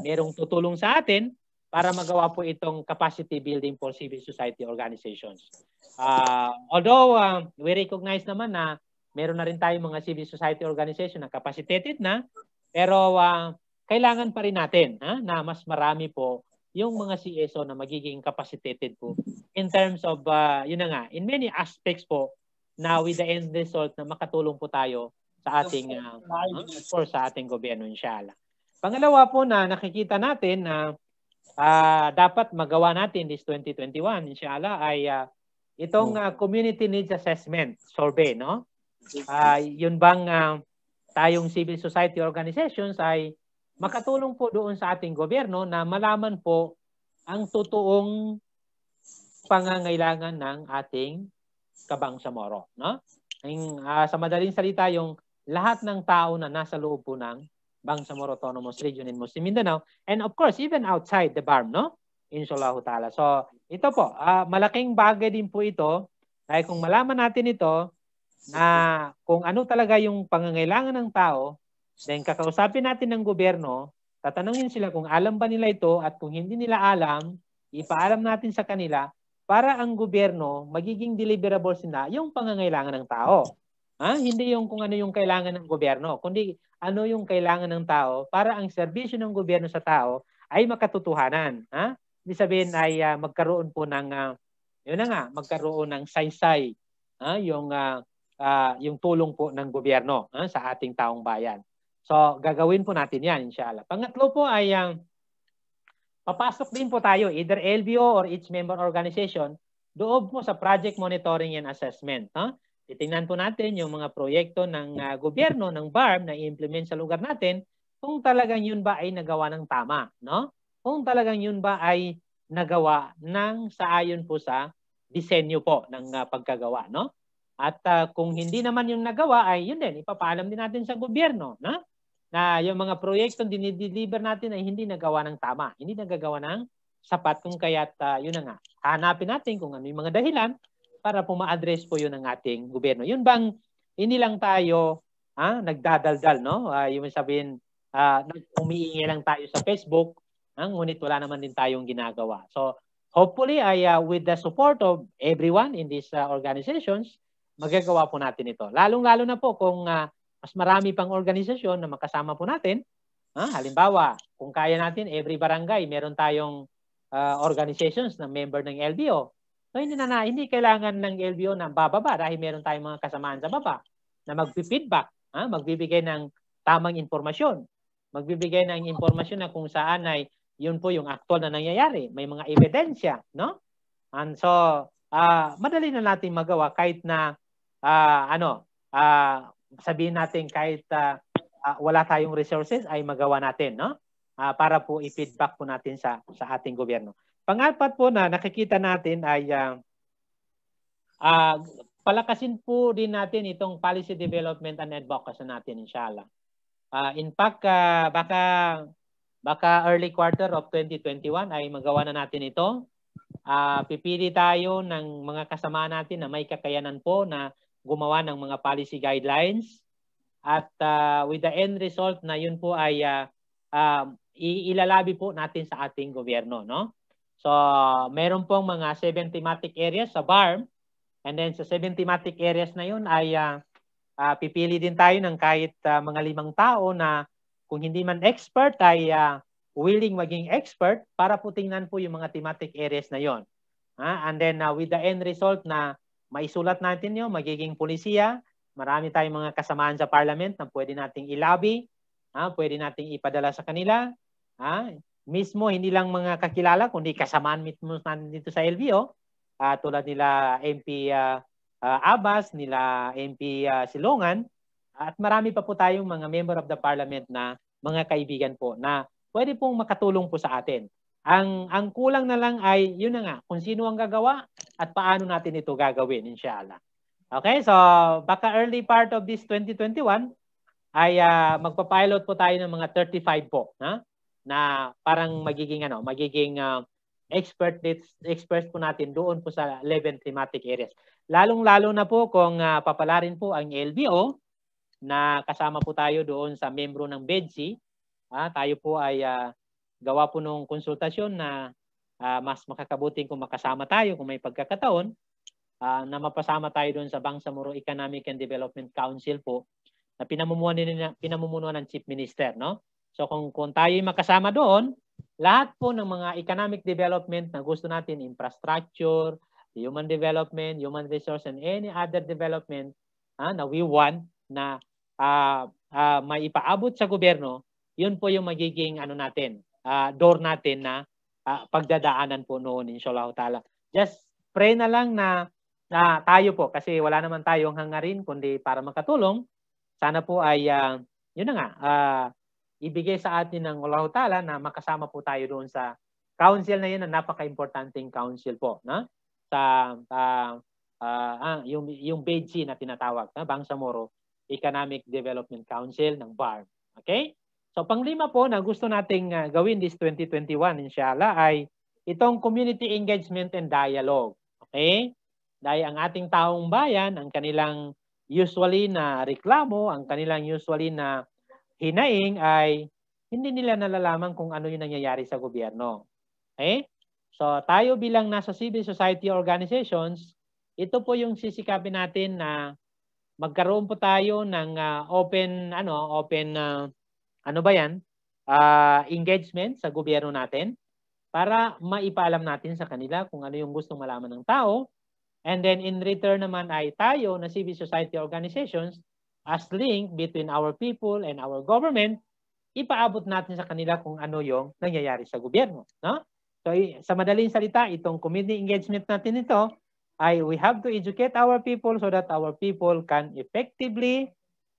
merong tutulong sa atin para magawa po itong capacity building for civil society organizations. Uh, although uh, we recognize naman na meron na rin tayong mga civil society organization na capacitated na, pero uh, kailangan pa rin natin ha, na mas marami po yung mga CSO na magiging capacitated po in terms of, uh, yun na nga, in many aspects po na with the end result na makatulong po tayo sa ating, uh, of sa ating gobyerno, inshallah. Pangalawa po na nakikita natin na uh, dapat magawa natin this 2021, inshallah, ay uh, itong uh, community needs assessment survey, no? Uh, yun bang uh, tayong civil society organizations ay makatulong po doon sa ating gobyerno na malaman po ang totoong pangangailangan ng ating kabangsamoro. No? Ang, uh, sa madaling salita, yung lahat ng tao na nasa loob po ng Bangsamoro Autonomous Region in Muslim Mindanao and of course, even outside the BARM, no? Insulahu Ta'ala. So, ito po, uh, malaking bagay din po ito dahil kung malaman natin ito na kung ano talaga yung pangangailangan ng tao, Then kakausapin natin ng gobyerno, tatanungin sila kung alam ba nila ito at kung hindi nila alam, ipaalam natin sa kanila para ang gobyerno magiging deliverable na yung pangangailangan ng tao. Ha? Hindi yung kung ano yung kailangan ng gobyerno, kundi ano yung kailangan ng tao para ang serbisyo ng gobyerno sa tao ay makatotohanan. Ha? Ibig sabihin ay uh, magkaroon po ng, uh, yun na nga, magkaroon ng saysay, ha? yung, uh, uh, yung tulong po ng gobyerno ha? sa ating taong bayan. So, gagawin po natin yan, inshallah. Pangatlo po ay ang um, papasok din po tayo, either LBO or each member organization, doob mo sa project monitoring and assessment. Huh? Titingnan po natin yung mga proyekto ng uh, gobyerno, ng BARM na i-implement sa lugar natin kung talagang yun ba ay nagawa ng tama. No? Kung talagang yun ba ay nagawa ng saayon po sa disenyo po ng uh, pagkagawa. No? At uh, kung hindi naman yung nagawa ay yun din, ipapaalam din natin sa gobyerno. No? na yung mga proyektong dinideliver natin ay hindi nagawa ng tama, hindi nagagawa ng sapat kung kaya't uh, yun na nga. Hanapin natin kung ano yung mga dahilan para po ma-address po yun ng ating gobyerno. Yun bang inilang tayo ha, ah, nagdadaldal, no? Uh, ah, yung sabihin, uh, umiingay lang tayo sa Facebook, ah, ngunit wala naman din tayong ginagawa. So, hopefully, ay, uh, with the support of everyone in these uh, organizations, magagawa po natin ito. Lalong-lalo na po kung uh, mas marami pang organisasyon na makasama po natin. Ha? Ah, halimbawa, kung kaya natin, every barangay, meron tayong uh, organizations na member ng LBO. So, hindi, na, na, hindi kailangan ng LBO na bababa dahil meron tayong mga kasamaan sa baba na magpi-feedback, ha? Ah, magbibigay ng tamang impormasyon. Magbibigay ng impormasyon na kung saan ay yun po yung actual na nangyayari. May mga ebidensya, no? And so, uh, madali na natin magawa kahit na uh, ano, uh, sabihin natin kahit uh, uh, wala tayong resources ay magawa natin, no? Uh, para po i-feedback po natin sa sa ating gobyerno. Pangapat po na nakikita natin ay uh, uh, palakasin po din natin itong policy development and advocacy natin inshallah. Uh, in fact, uh, baka baka early quarter of 2021 ay magawa na natin ito. Uh, pipili tayo ng mga kasama natin na may kakayanan po na gumawa ng mga policy guidelines at uh, with the end result na yun po ay uh, ah, uh, ah, ilalabi po natin sa ating gobyerno. No? So, meron pong mga seven thematic areas sa BARM and then sa seven thematic areas na yun ay uh, uh, pipili din tayo ng kahit uh, mga limang tao na kung hindi man expert ay uh, willing maging expert para po tingnan po yung mga thematic areas na yun. Uh, and then uh, with the end result na maisulat natin yun, magiging polisiya. Marami tayong mga kasamaan sa parliament na pwede nating ilabi, ha? pwede nating ipadala sa kanila. Ha? Mismo, hindi lang mga kakilala, kundi kasamaan mismo natin dito sa LBO. Uh, ah, tulad nila MP uh, ah, uh, ah, Abbas, nila MP uh, Silongan, at marami pa po tayong mga member of the parliament na mga kaibigan po na pwede pong makatulong po sa atin. Ang ang kulang na lang ay yun na nga kung sino ang gagawa at paano natin ito gagawin inshallah. Okay, so baka early part of this 2021 ay uh, magpa-pilot po tayo ng mga 35 po, ha? Na parang magiging ano, magiging uh, expert experts po natin doon po sa 11 thematic areas. Lalong-lalo na po kung uh, papalarin po ang LBO na kasama po tayo doon sa membro ng BEDSI. ha? tayo po ay uh, gawa po nung konsultasyon na uh, mas makakabuting kung makasama tayo kung may pagkakataon uh, na mapasama tayo doon sa Bangsamoro Economic and Development Council po na pinamumunuan ni pinamumunuan ng Chief Minister, no? So kung kung tayo makasama doon, lahat po ng mga economic development na gusto natin, infrastructure, human development, human resource, and any other development ah, na we want na ah, ah, may ipaabot sa gobyerno, yun po yung magiging ano natin, uh, door natin na uh, pagdadaanan po noon inshallah taala. Just pray na lang na uh, tayo po kasi wala naman tayong hangarin kundi para makatulong. Sana po ay uh, yun na nga uh, ibigay sa atin ng Allah Taala na makasama po tayo doon sa council na yun na napaka-importanting council po, no? Sa uh, uh, ah, yung yung BG na tinatawag na Bangsamoro Economic Development Council ng BARM. Okay? So panglima po na gusto nating uh, gawin this 2021 inshallah ay itong community engagement and dialogue. Okay? Dahil ang ating taong bayan, ang kanilang usually na reklamo, ang kanilang usually na hinaing ay hindi nila nalalaman kung ano yung nangyayari sa gobyerno. Okay? So tayo bilang nasa civil society organizations, ito po yung sisikapin natin na magkaroon po tayo ng uh, open ano, open uh, ano ba yan? Uh, engagement sa gobyerno natin para maipaalam natin sa kanila kung ano yung gustong malaman ng tao. And then in return naman ay tayo na civil society organizations as link between our people and our government, ipaabot natin sa kanila kung ano yung nangyayari sa gobyerno. No? So sa madaling salita, itong community engagement natin ito ay we have to educate our people so that our people can effectively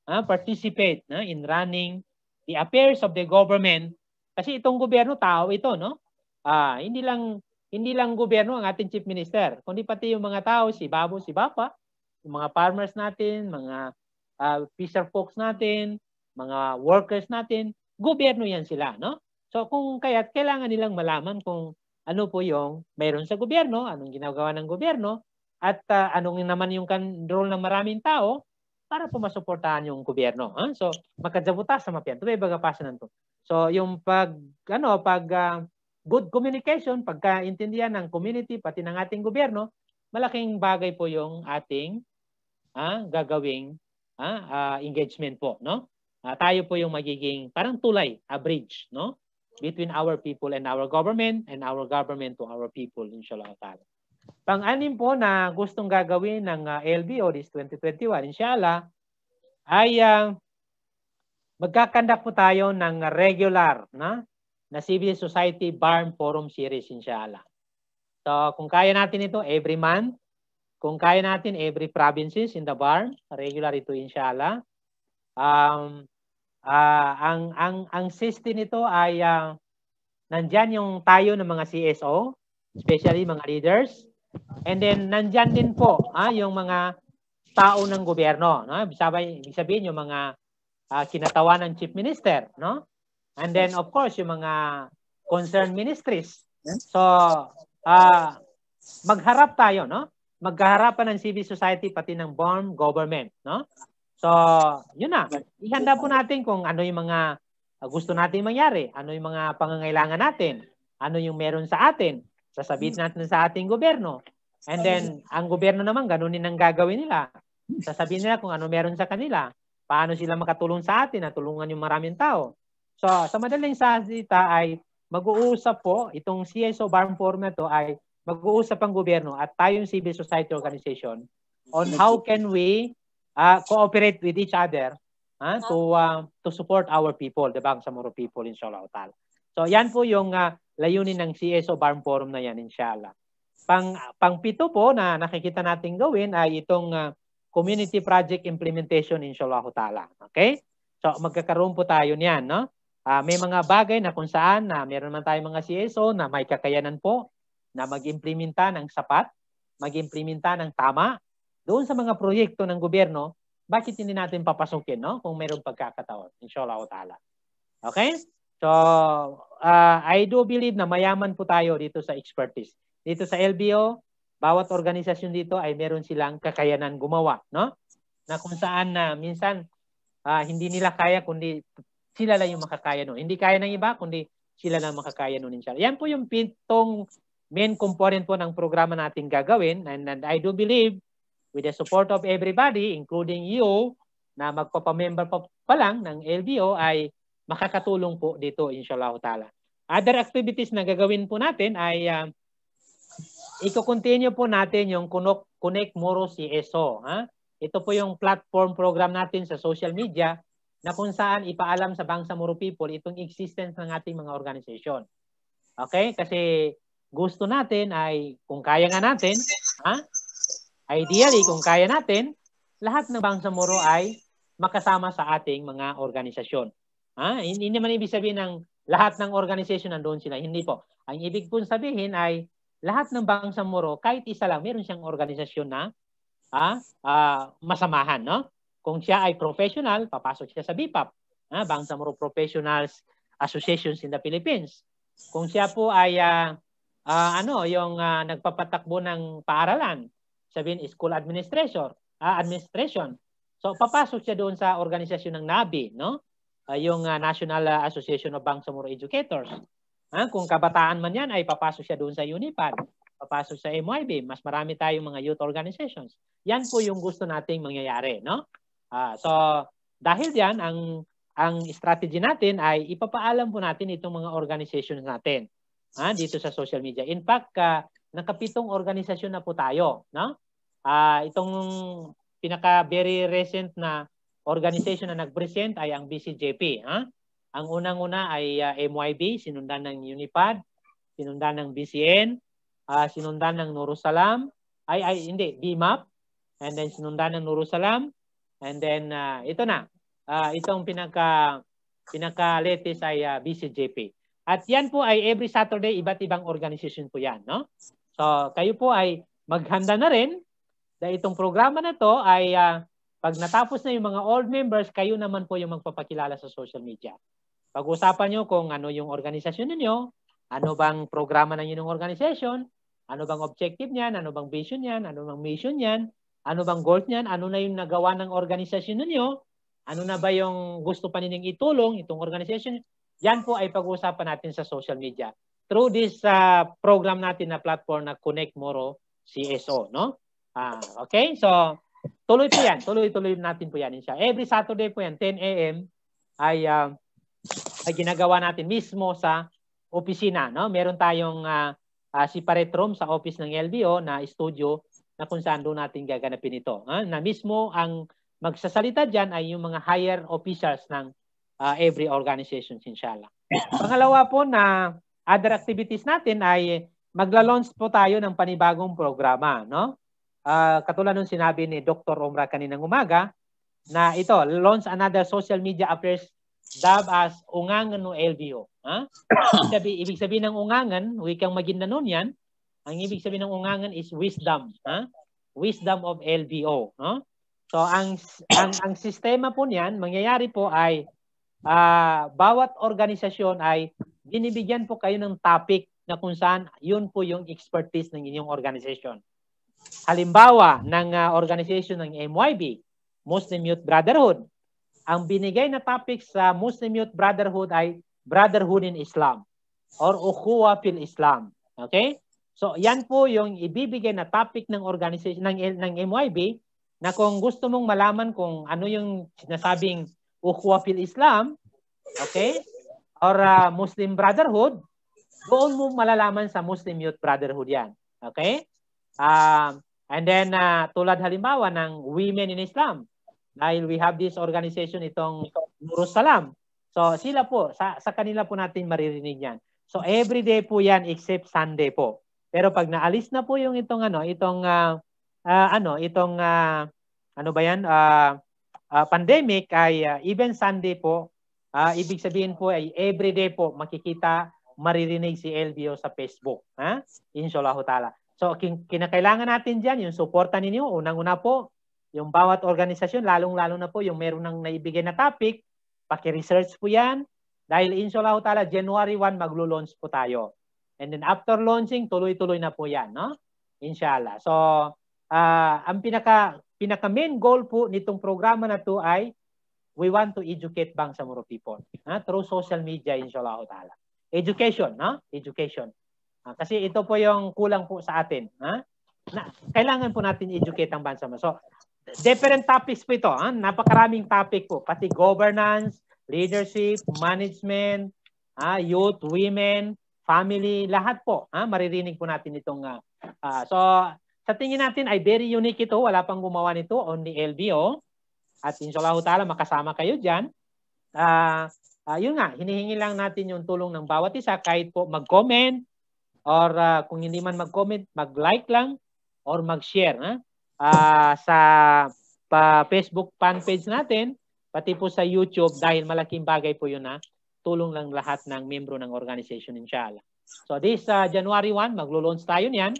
uh, participate uh, in running the affairs of the government kasi itong gobyerno tao ito no ah hindi lang hindi lang gobyerno ang ating chief minister kundi pati yung mga tao si babo si bapa yung mga farmers natin mga uh, fisher folks natin mga workers natin gobyerno yan sila no so kung kaya kailangan nilang malaman kung ano po yung meron sa gobyerno anong ginagawa ng gobyerno at uh, anong naman yung control ng maraming tao para po masuportahan yung gobyerno. Ha? So, magkadzabuta sa mapiyan. Ito baga pasa nanto. So, yung pag, ano, pag uh, good communication, pagkaintindihan ng community, pati ng ating gobyerno, malaking bagay po yung ating ah, uh, gagawing ah, uh, engagement po, no? Uh, tayo po yung magiging parang tulay, a bridge, no? Between our people and our government and our government to our people, inshallah ta'ala. Pang-anim po na gustong gagawin ng uh, ah, LBO this 2021, inshallah, ay uh, magkakandak po tayo ng regular na, na Civil Society Barn Forum Series, inshallah. So kung kaya natin ito every month, kung kaya natin every provinces in the barn, regular ito inshallah. Um, uh, ang ang ang system nito ay uh, nandiyan yung tayo ng mga CSO, especially mga leaders. And then, nandiyan din po ha yung mga tao ng gobyerno. No? Sabay, ibig sabihin yung mga uh, ah, kinatawan ng chief minister. No? And then, of course, yung mga concerned ministries. So, uh, magharap tayo. No? Magkaharapan ng civil society pati ng bomb government. No? So, yun na. Ihanda po natin kung ano yung mga gusto nating mangyari. Ano yung mga pangangailangan natin. Ano yung meron sa atin Sasabihin natin sa ating gobyerno. And then, ang gobyerno naman, ganunin ang gagawin nila. Sasabihin nila kung ano meron sa kanila. Paano sila makatulong sa atin na tulungan yung maraming tao. So, sa madaling salita ay mag-uusap po, itong CSO Barn Forum na to ay mag-uusap ang gobyerno at tayong civil society organization on how can we uh, cooperate with each other uh, to uh, to support our people, the Bangsamoro people in Sholautal. So yan po yung uh, layunin ng CSO Barn Forum na yan, inshallah. Pang, pangpito po na nakikita natin gawin ay itong uh, community project implementation, inshallah ta'ala. Okay? So, magkakaroon po tayo niyan, no? Uh, may mga bagay na kung saan na uh, meron man tayong mga CSO na may kakayanan po na mag-implementa ng sapat, mag-implementa ng tama doon sa mga proyekto ng gobyerno, bakit hindi natin papasukin, no? Kung mayroong pagkakataon, inshallah ta'ala. Okay? So, uh, I do believe na mayaman po tayo dito sa expertise. Dito sa LBO, bawat organisasyon dito ay meron silang kakayanan gumawa, no? Na kung saan na uh, minsan uh, hindi nila kaya kundi sila lang yung makakaya noon. Hindi kaya ng iba kundi sila lang makakaya noon inshallah. Yan po yung pintong main component po ng programa nating gagawin and, and I do believe with the support of everybody including you na magpapamember pa, pa lang ng LBO ay makakatulong po dito inshallah ta'ala. Other activities na gagawin po natin ay uh, um, i-continue po natin yung Connect Moro CSO. Ha? Ito po yung platform program natin sa social media na kung saan ipaalam sa Bangsa Moro People itong existence ng ating mga organisasyon. Okay? Kasi gusto natin ay kung kaya nga natin, ha? ideally kung kaya natin, lahat ng Bangsa Moro ay makasama sa ating mga organisasyon. Ah, hindi naman ibig sabihin ng lahat ng organization nandoon sila. Hindi po. Ang ibig kong sabihin ay lahat ng Bangsamoro, kahit isa lang, meron siyang organisasyon na ah, ah, masamahan. No? Kung siya ay professional, papasok siya sa BPAP. Ah, Bangsamoro Professionals Associations in the Philippines. Kung siya po ay ah, ah, ano, yung ah, nagpapatakbo ng paaralan, sabihin school administrator, ah, administration. So papasok siya doon sa organisasyon ng NABI, no? uh, yung uh, National ah, Association of Bangsamoro Educators. Ha? Kung kabataan man yan ay papasok siya doon sa UNIPAD, papasok sa MYB, mas marami tayong mga youth organizations. Yan po yung gusto nating mangyayari. No? Uh, so dahil yan, ang, ang strategy natin ay ipapaalam po natin itong mga organizations natin ha? dito sa social media. In fact, uh, nakapitong organisasyon na po tayo. No? Uh, itong pinaka very recent na organization na nagpresent ay ang BCJP. Ha? Ang unang-una ay uh, ah, MYB, sinundan ng UNIPAD, sinundan ng BCN, uh, ah, sinundan ng Nurusalam, ay, ay hindi, BMAP, and then sinundan ng Nurusalam, and then uh, ito na, uh, itong pinaka, pinaka latest ay uh, BCJP. At yan po ay every Saturday, iba't ibang organization po yan. No? So kayo po ay maghanda na rin na itong programa na to ay uh, pag natapos na yung mga old members, kayo naman po yung magpapakilala sa social media. Pag-usapan nyo kung ano yung organisasyon niyo, ano bang programa ng inyong organisasyon, ano bang objective niyan, ano bang vision niyan, ano bang mission niyan, ano bang goal niyan, ano na yung nagawa ng organisasyon niyo, ano na ba yung gusto pa ninyong itulong itong organisasyon, yan po ay pag usapan natin sa social media through this uh, program natin na platform na Connect Moro CSO, no? Ah, okay? So, Tuloy po yan. Tuloy-tuloy natin po yan siya. Every Saturday po yan, 10 a.m. ay uh, ay ginagawa natin mismo sa opisina, no? Meron tayong uh, uh, separate room sa office ng LBO na studio na kung saan doon natin gaganapin ito. Uh, na mismo ang magsasalita diyan ay yung mga higher officials ng uh, every organization inshallah. Pangalawa po na other activities natin ay magla-launch po tayo ng panibagong programa, no? uh, katulad nung sinabi ni Dr. Omra kaninang umaga, na ito, launch another social media affairs dab as ungangan ng LBO. Ha? Huh? ibig sabihin ng ungangan, wikang Maguindanon yan, ang ibig sabihin ng ungangan is wisdom. Ha? Huh? Wisdom of LBO. No? So ang, ang, ang sistema po niyan, mangyayari po ay uh, bawat organisasyon ay binibigyan po kayo ng topic na kung saan yun po yung expertise ng inyong organization. Halimbawa ng uh, organization ng MYB, Muslim Youth Brotherhood. Ang binigay na topic sa Muslim Youth Brotherhood ay Brotherhood in Islam or Ukhuwa fil Islam. Okay? So yan po yung ibibigay na topic ng organization ng, ng MYB na kung gusto mong malaman kung ano yung sinasabing Ukhuwa fil Islam, okay? Or uh, Muslim Brotherhood, doon mo malalaman sa Muslim Youth Brotherhood yan. Okay? Um, and then uh, tulad halimbawa ng Women in Islam dahil we have this organization itong Nurus Salam. So sila po sa, sa kanila po natin maririnig yan. So every day po yan except Sunday po. Pero pag naalis na po yung itong ano, itong uh, uh, ano, itong uh, ano ba yan? Uh, uh, pandemic ay uh, even Sunday po, uh, ibig sabihin po ay every day po makikita maririnig si LBO sa Facebook, ha? Inshallah taala. So, kin- kinakailangan natin dyan, yung suporta ninyo, unang-una po, yung bawat organisasyon, lalong-lalo na po yung meron ng naibigay na topic, paki-research po yan. Dahil inshallah ta'ala, January 1, maglo-launch po tayo. And then after launching, tuloy-tuloy na po yan, no? Inshallah. So, uh, ang pinaka, pinaka main goal po nitong programa na to ay we want to educate Bangsamoro people ha? through social media, inshallah ta'ala. Education, no? Education. Ah, Kasi ito po yung kulang po sa atin. Ha? Na, kailangan po natin educate ang bansa mo. So, different topics po ito. Ha? Napakaraming topic po. Pati governance, leadership, management, ha? youth, women, family, lahat po. Ha? Maririnig po natin itong... Uh, uh, so, sa tingin natin ay very unique ito. Wala pang gumawa nito. Only LBO. At inshallah ta'ala, makasama kayo dyan. Uh, uh, yun nga, hinihingi lang natin yung tulong ng bawat isa kahit po mag-comment, or uh, kung hindi man mag-comment, mag-like lang or mag-share ha? Uh, sa pa Facebook fan page natin, pati po sa YouTube dahil malaking bagay po yun ha. tulong lang lahat ng miyembro ng organization inshallah. So this uh, January 1, maglo-launch tayo niyan.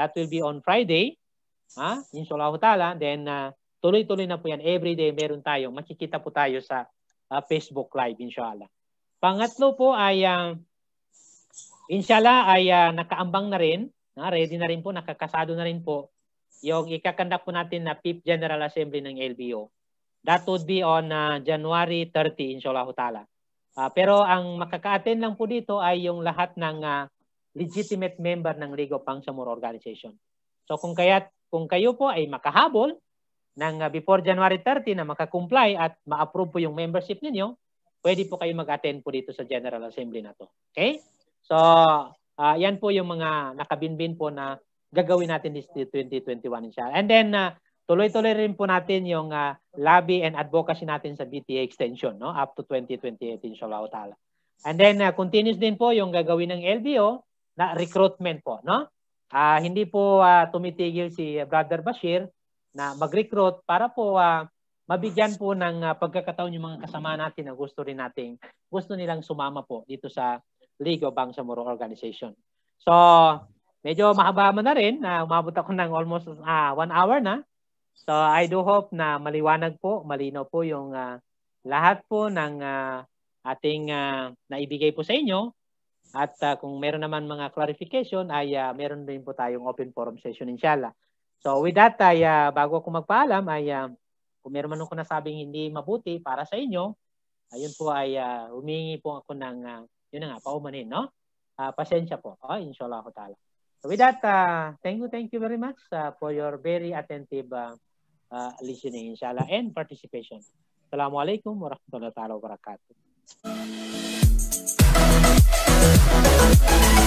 That will be on Friday. Ha? Inshallah ta'ala. Then uh, tuloy-tuloy na po yan. Every day meron tayo. Makikita po tayo sa uh, Facebook Live inshallah. Pangatlo po ay uh, Inshallah ay uh, nakaambang na rin, na ready na rin po, nakakasado na rin po yung ikakandak po natin na PIP General Assembly ng LBO. That would be on uh, January 30, inshallah ta'ala. Uh, pero ang makaka-attend lang po dito ay yung lahat ng uh, legitimate member ng League of Pangsamur Organization. So kung kaya kung kayo po ay makahabol ng uh, before January 30 na makakomply at ma-approve po yung membership ninyo, pwede po kayo mag-attend po dito sa General Assembly na to. Okay? So, uh, yan po yung mga nakabinbin po na gagawin natin this 2021 inshallah. And then, uh, tuloy-tuloy rin po natin yung uh, lobby and advocacy natin sa BTA extension no up to 2028 inshallah ta'ala. And then, uh, continuous din po yung gagawin ng LBO na recruitment po. No? Uh, hindi po uh, tumitigil si Brother Bashir na mag-recruit para po uh, mabigyan po ng uh, pagkakataon yung mga kasama natin na gusto rin nating gusto nilang sumama po dito sa League of Bangsamoro Organization. So, medyo mahaba mo na rin. na uh, umabot ako ng almost uh, one hour na. So, I do hope na maliwanag po, malino po yung uh, lahat po ng uh, ating uh, naibigay po sa inyo. At uh, kung meron naman mga clarification, ay uh, meron din po tayong open forum session inshallah. So with that, ay, uh, bago ako magpaalam, ay uh, kung meron man ako nasabing hindi mabuti para sa inyo, ayun po ay uh, humingi po ako ng uh, yun na nga, paumanin, no? Uh, pasensya po. Oh, inshallah ko tala. So with that, uh, thank you, thank you very much uh, for your very attentive uh, uh, listening, inshallah, and participation. Assalamualaikum warahmatullahi wabarakatuh.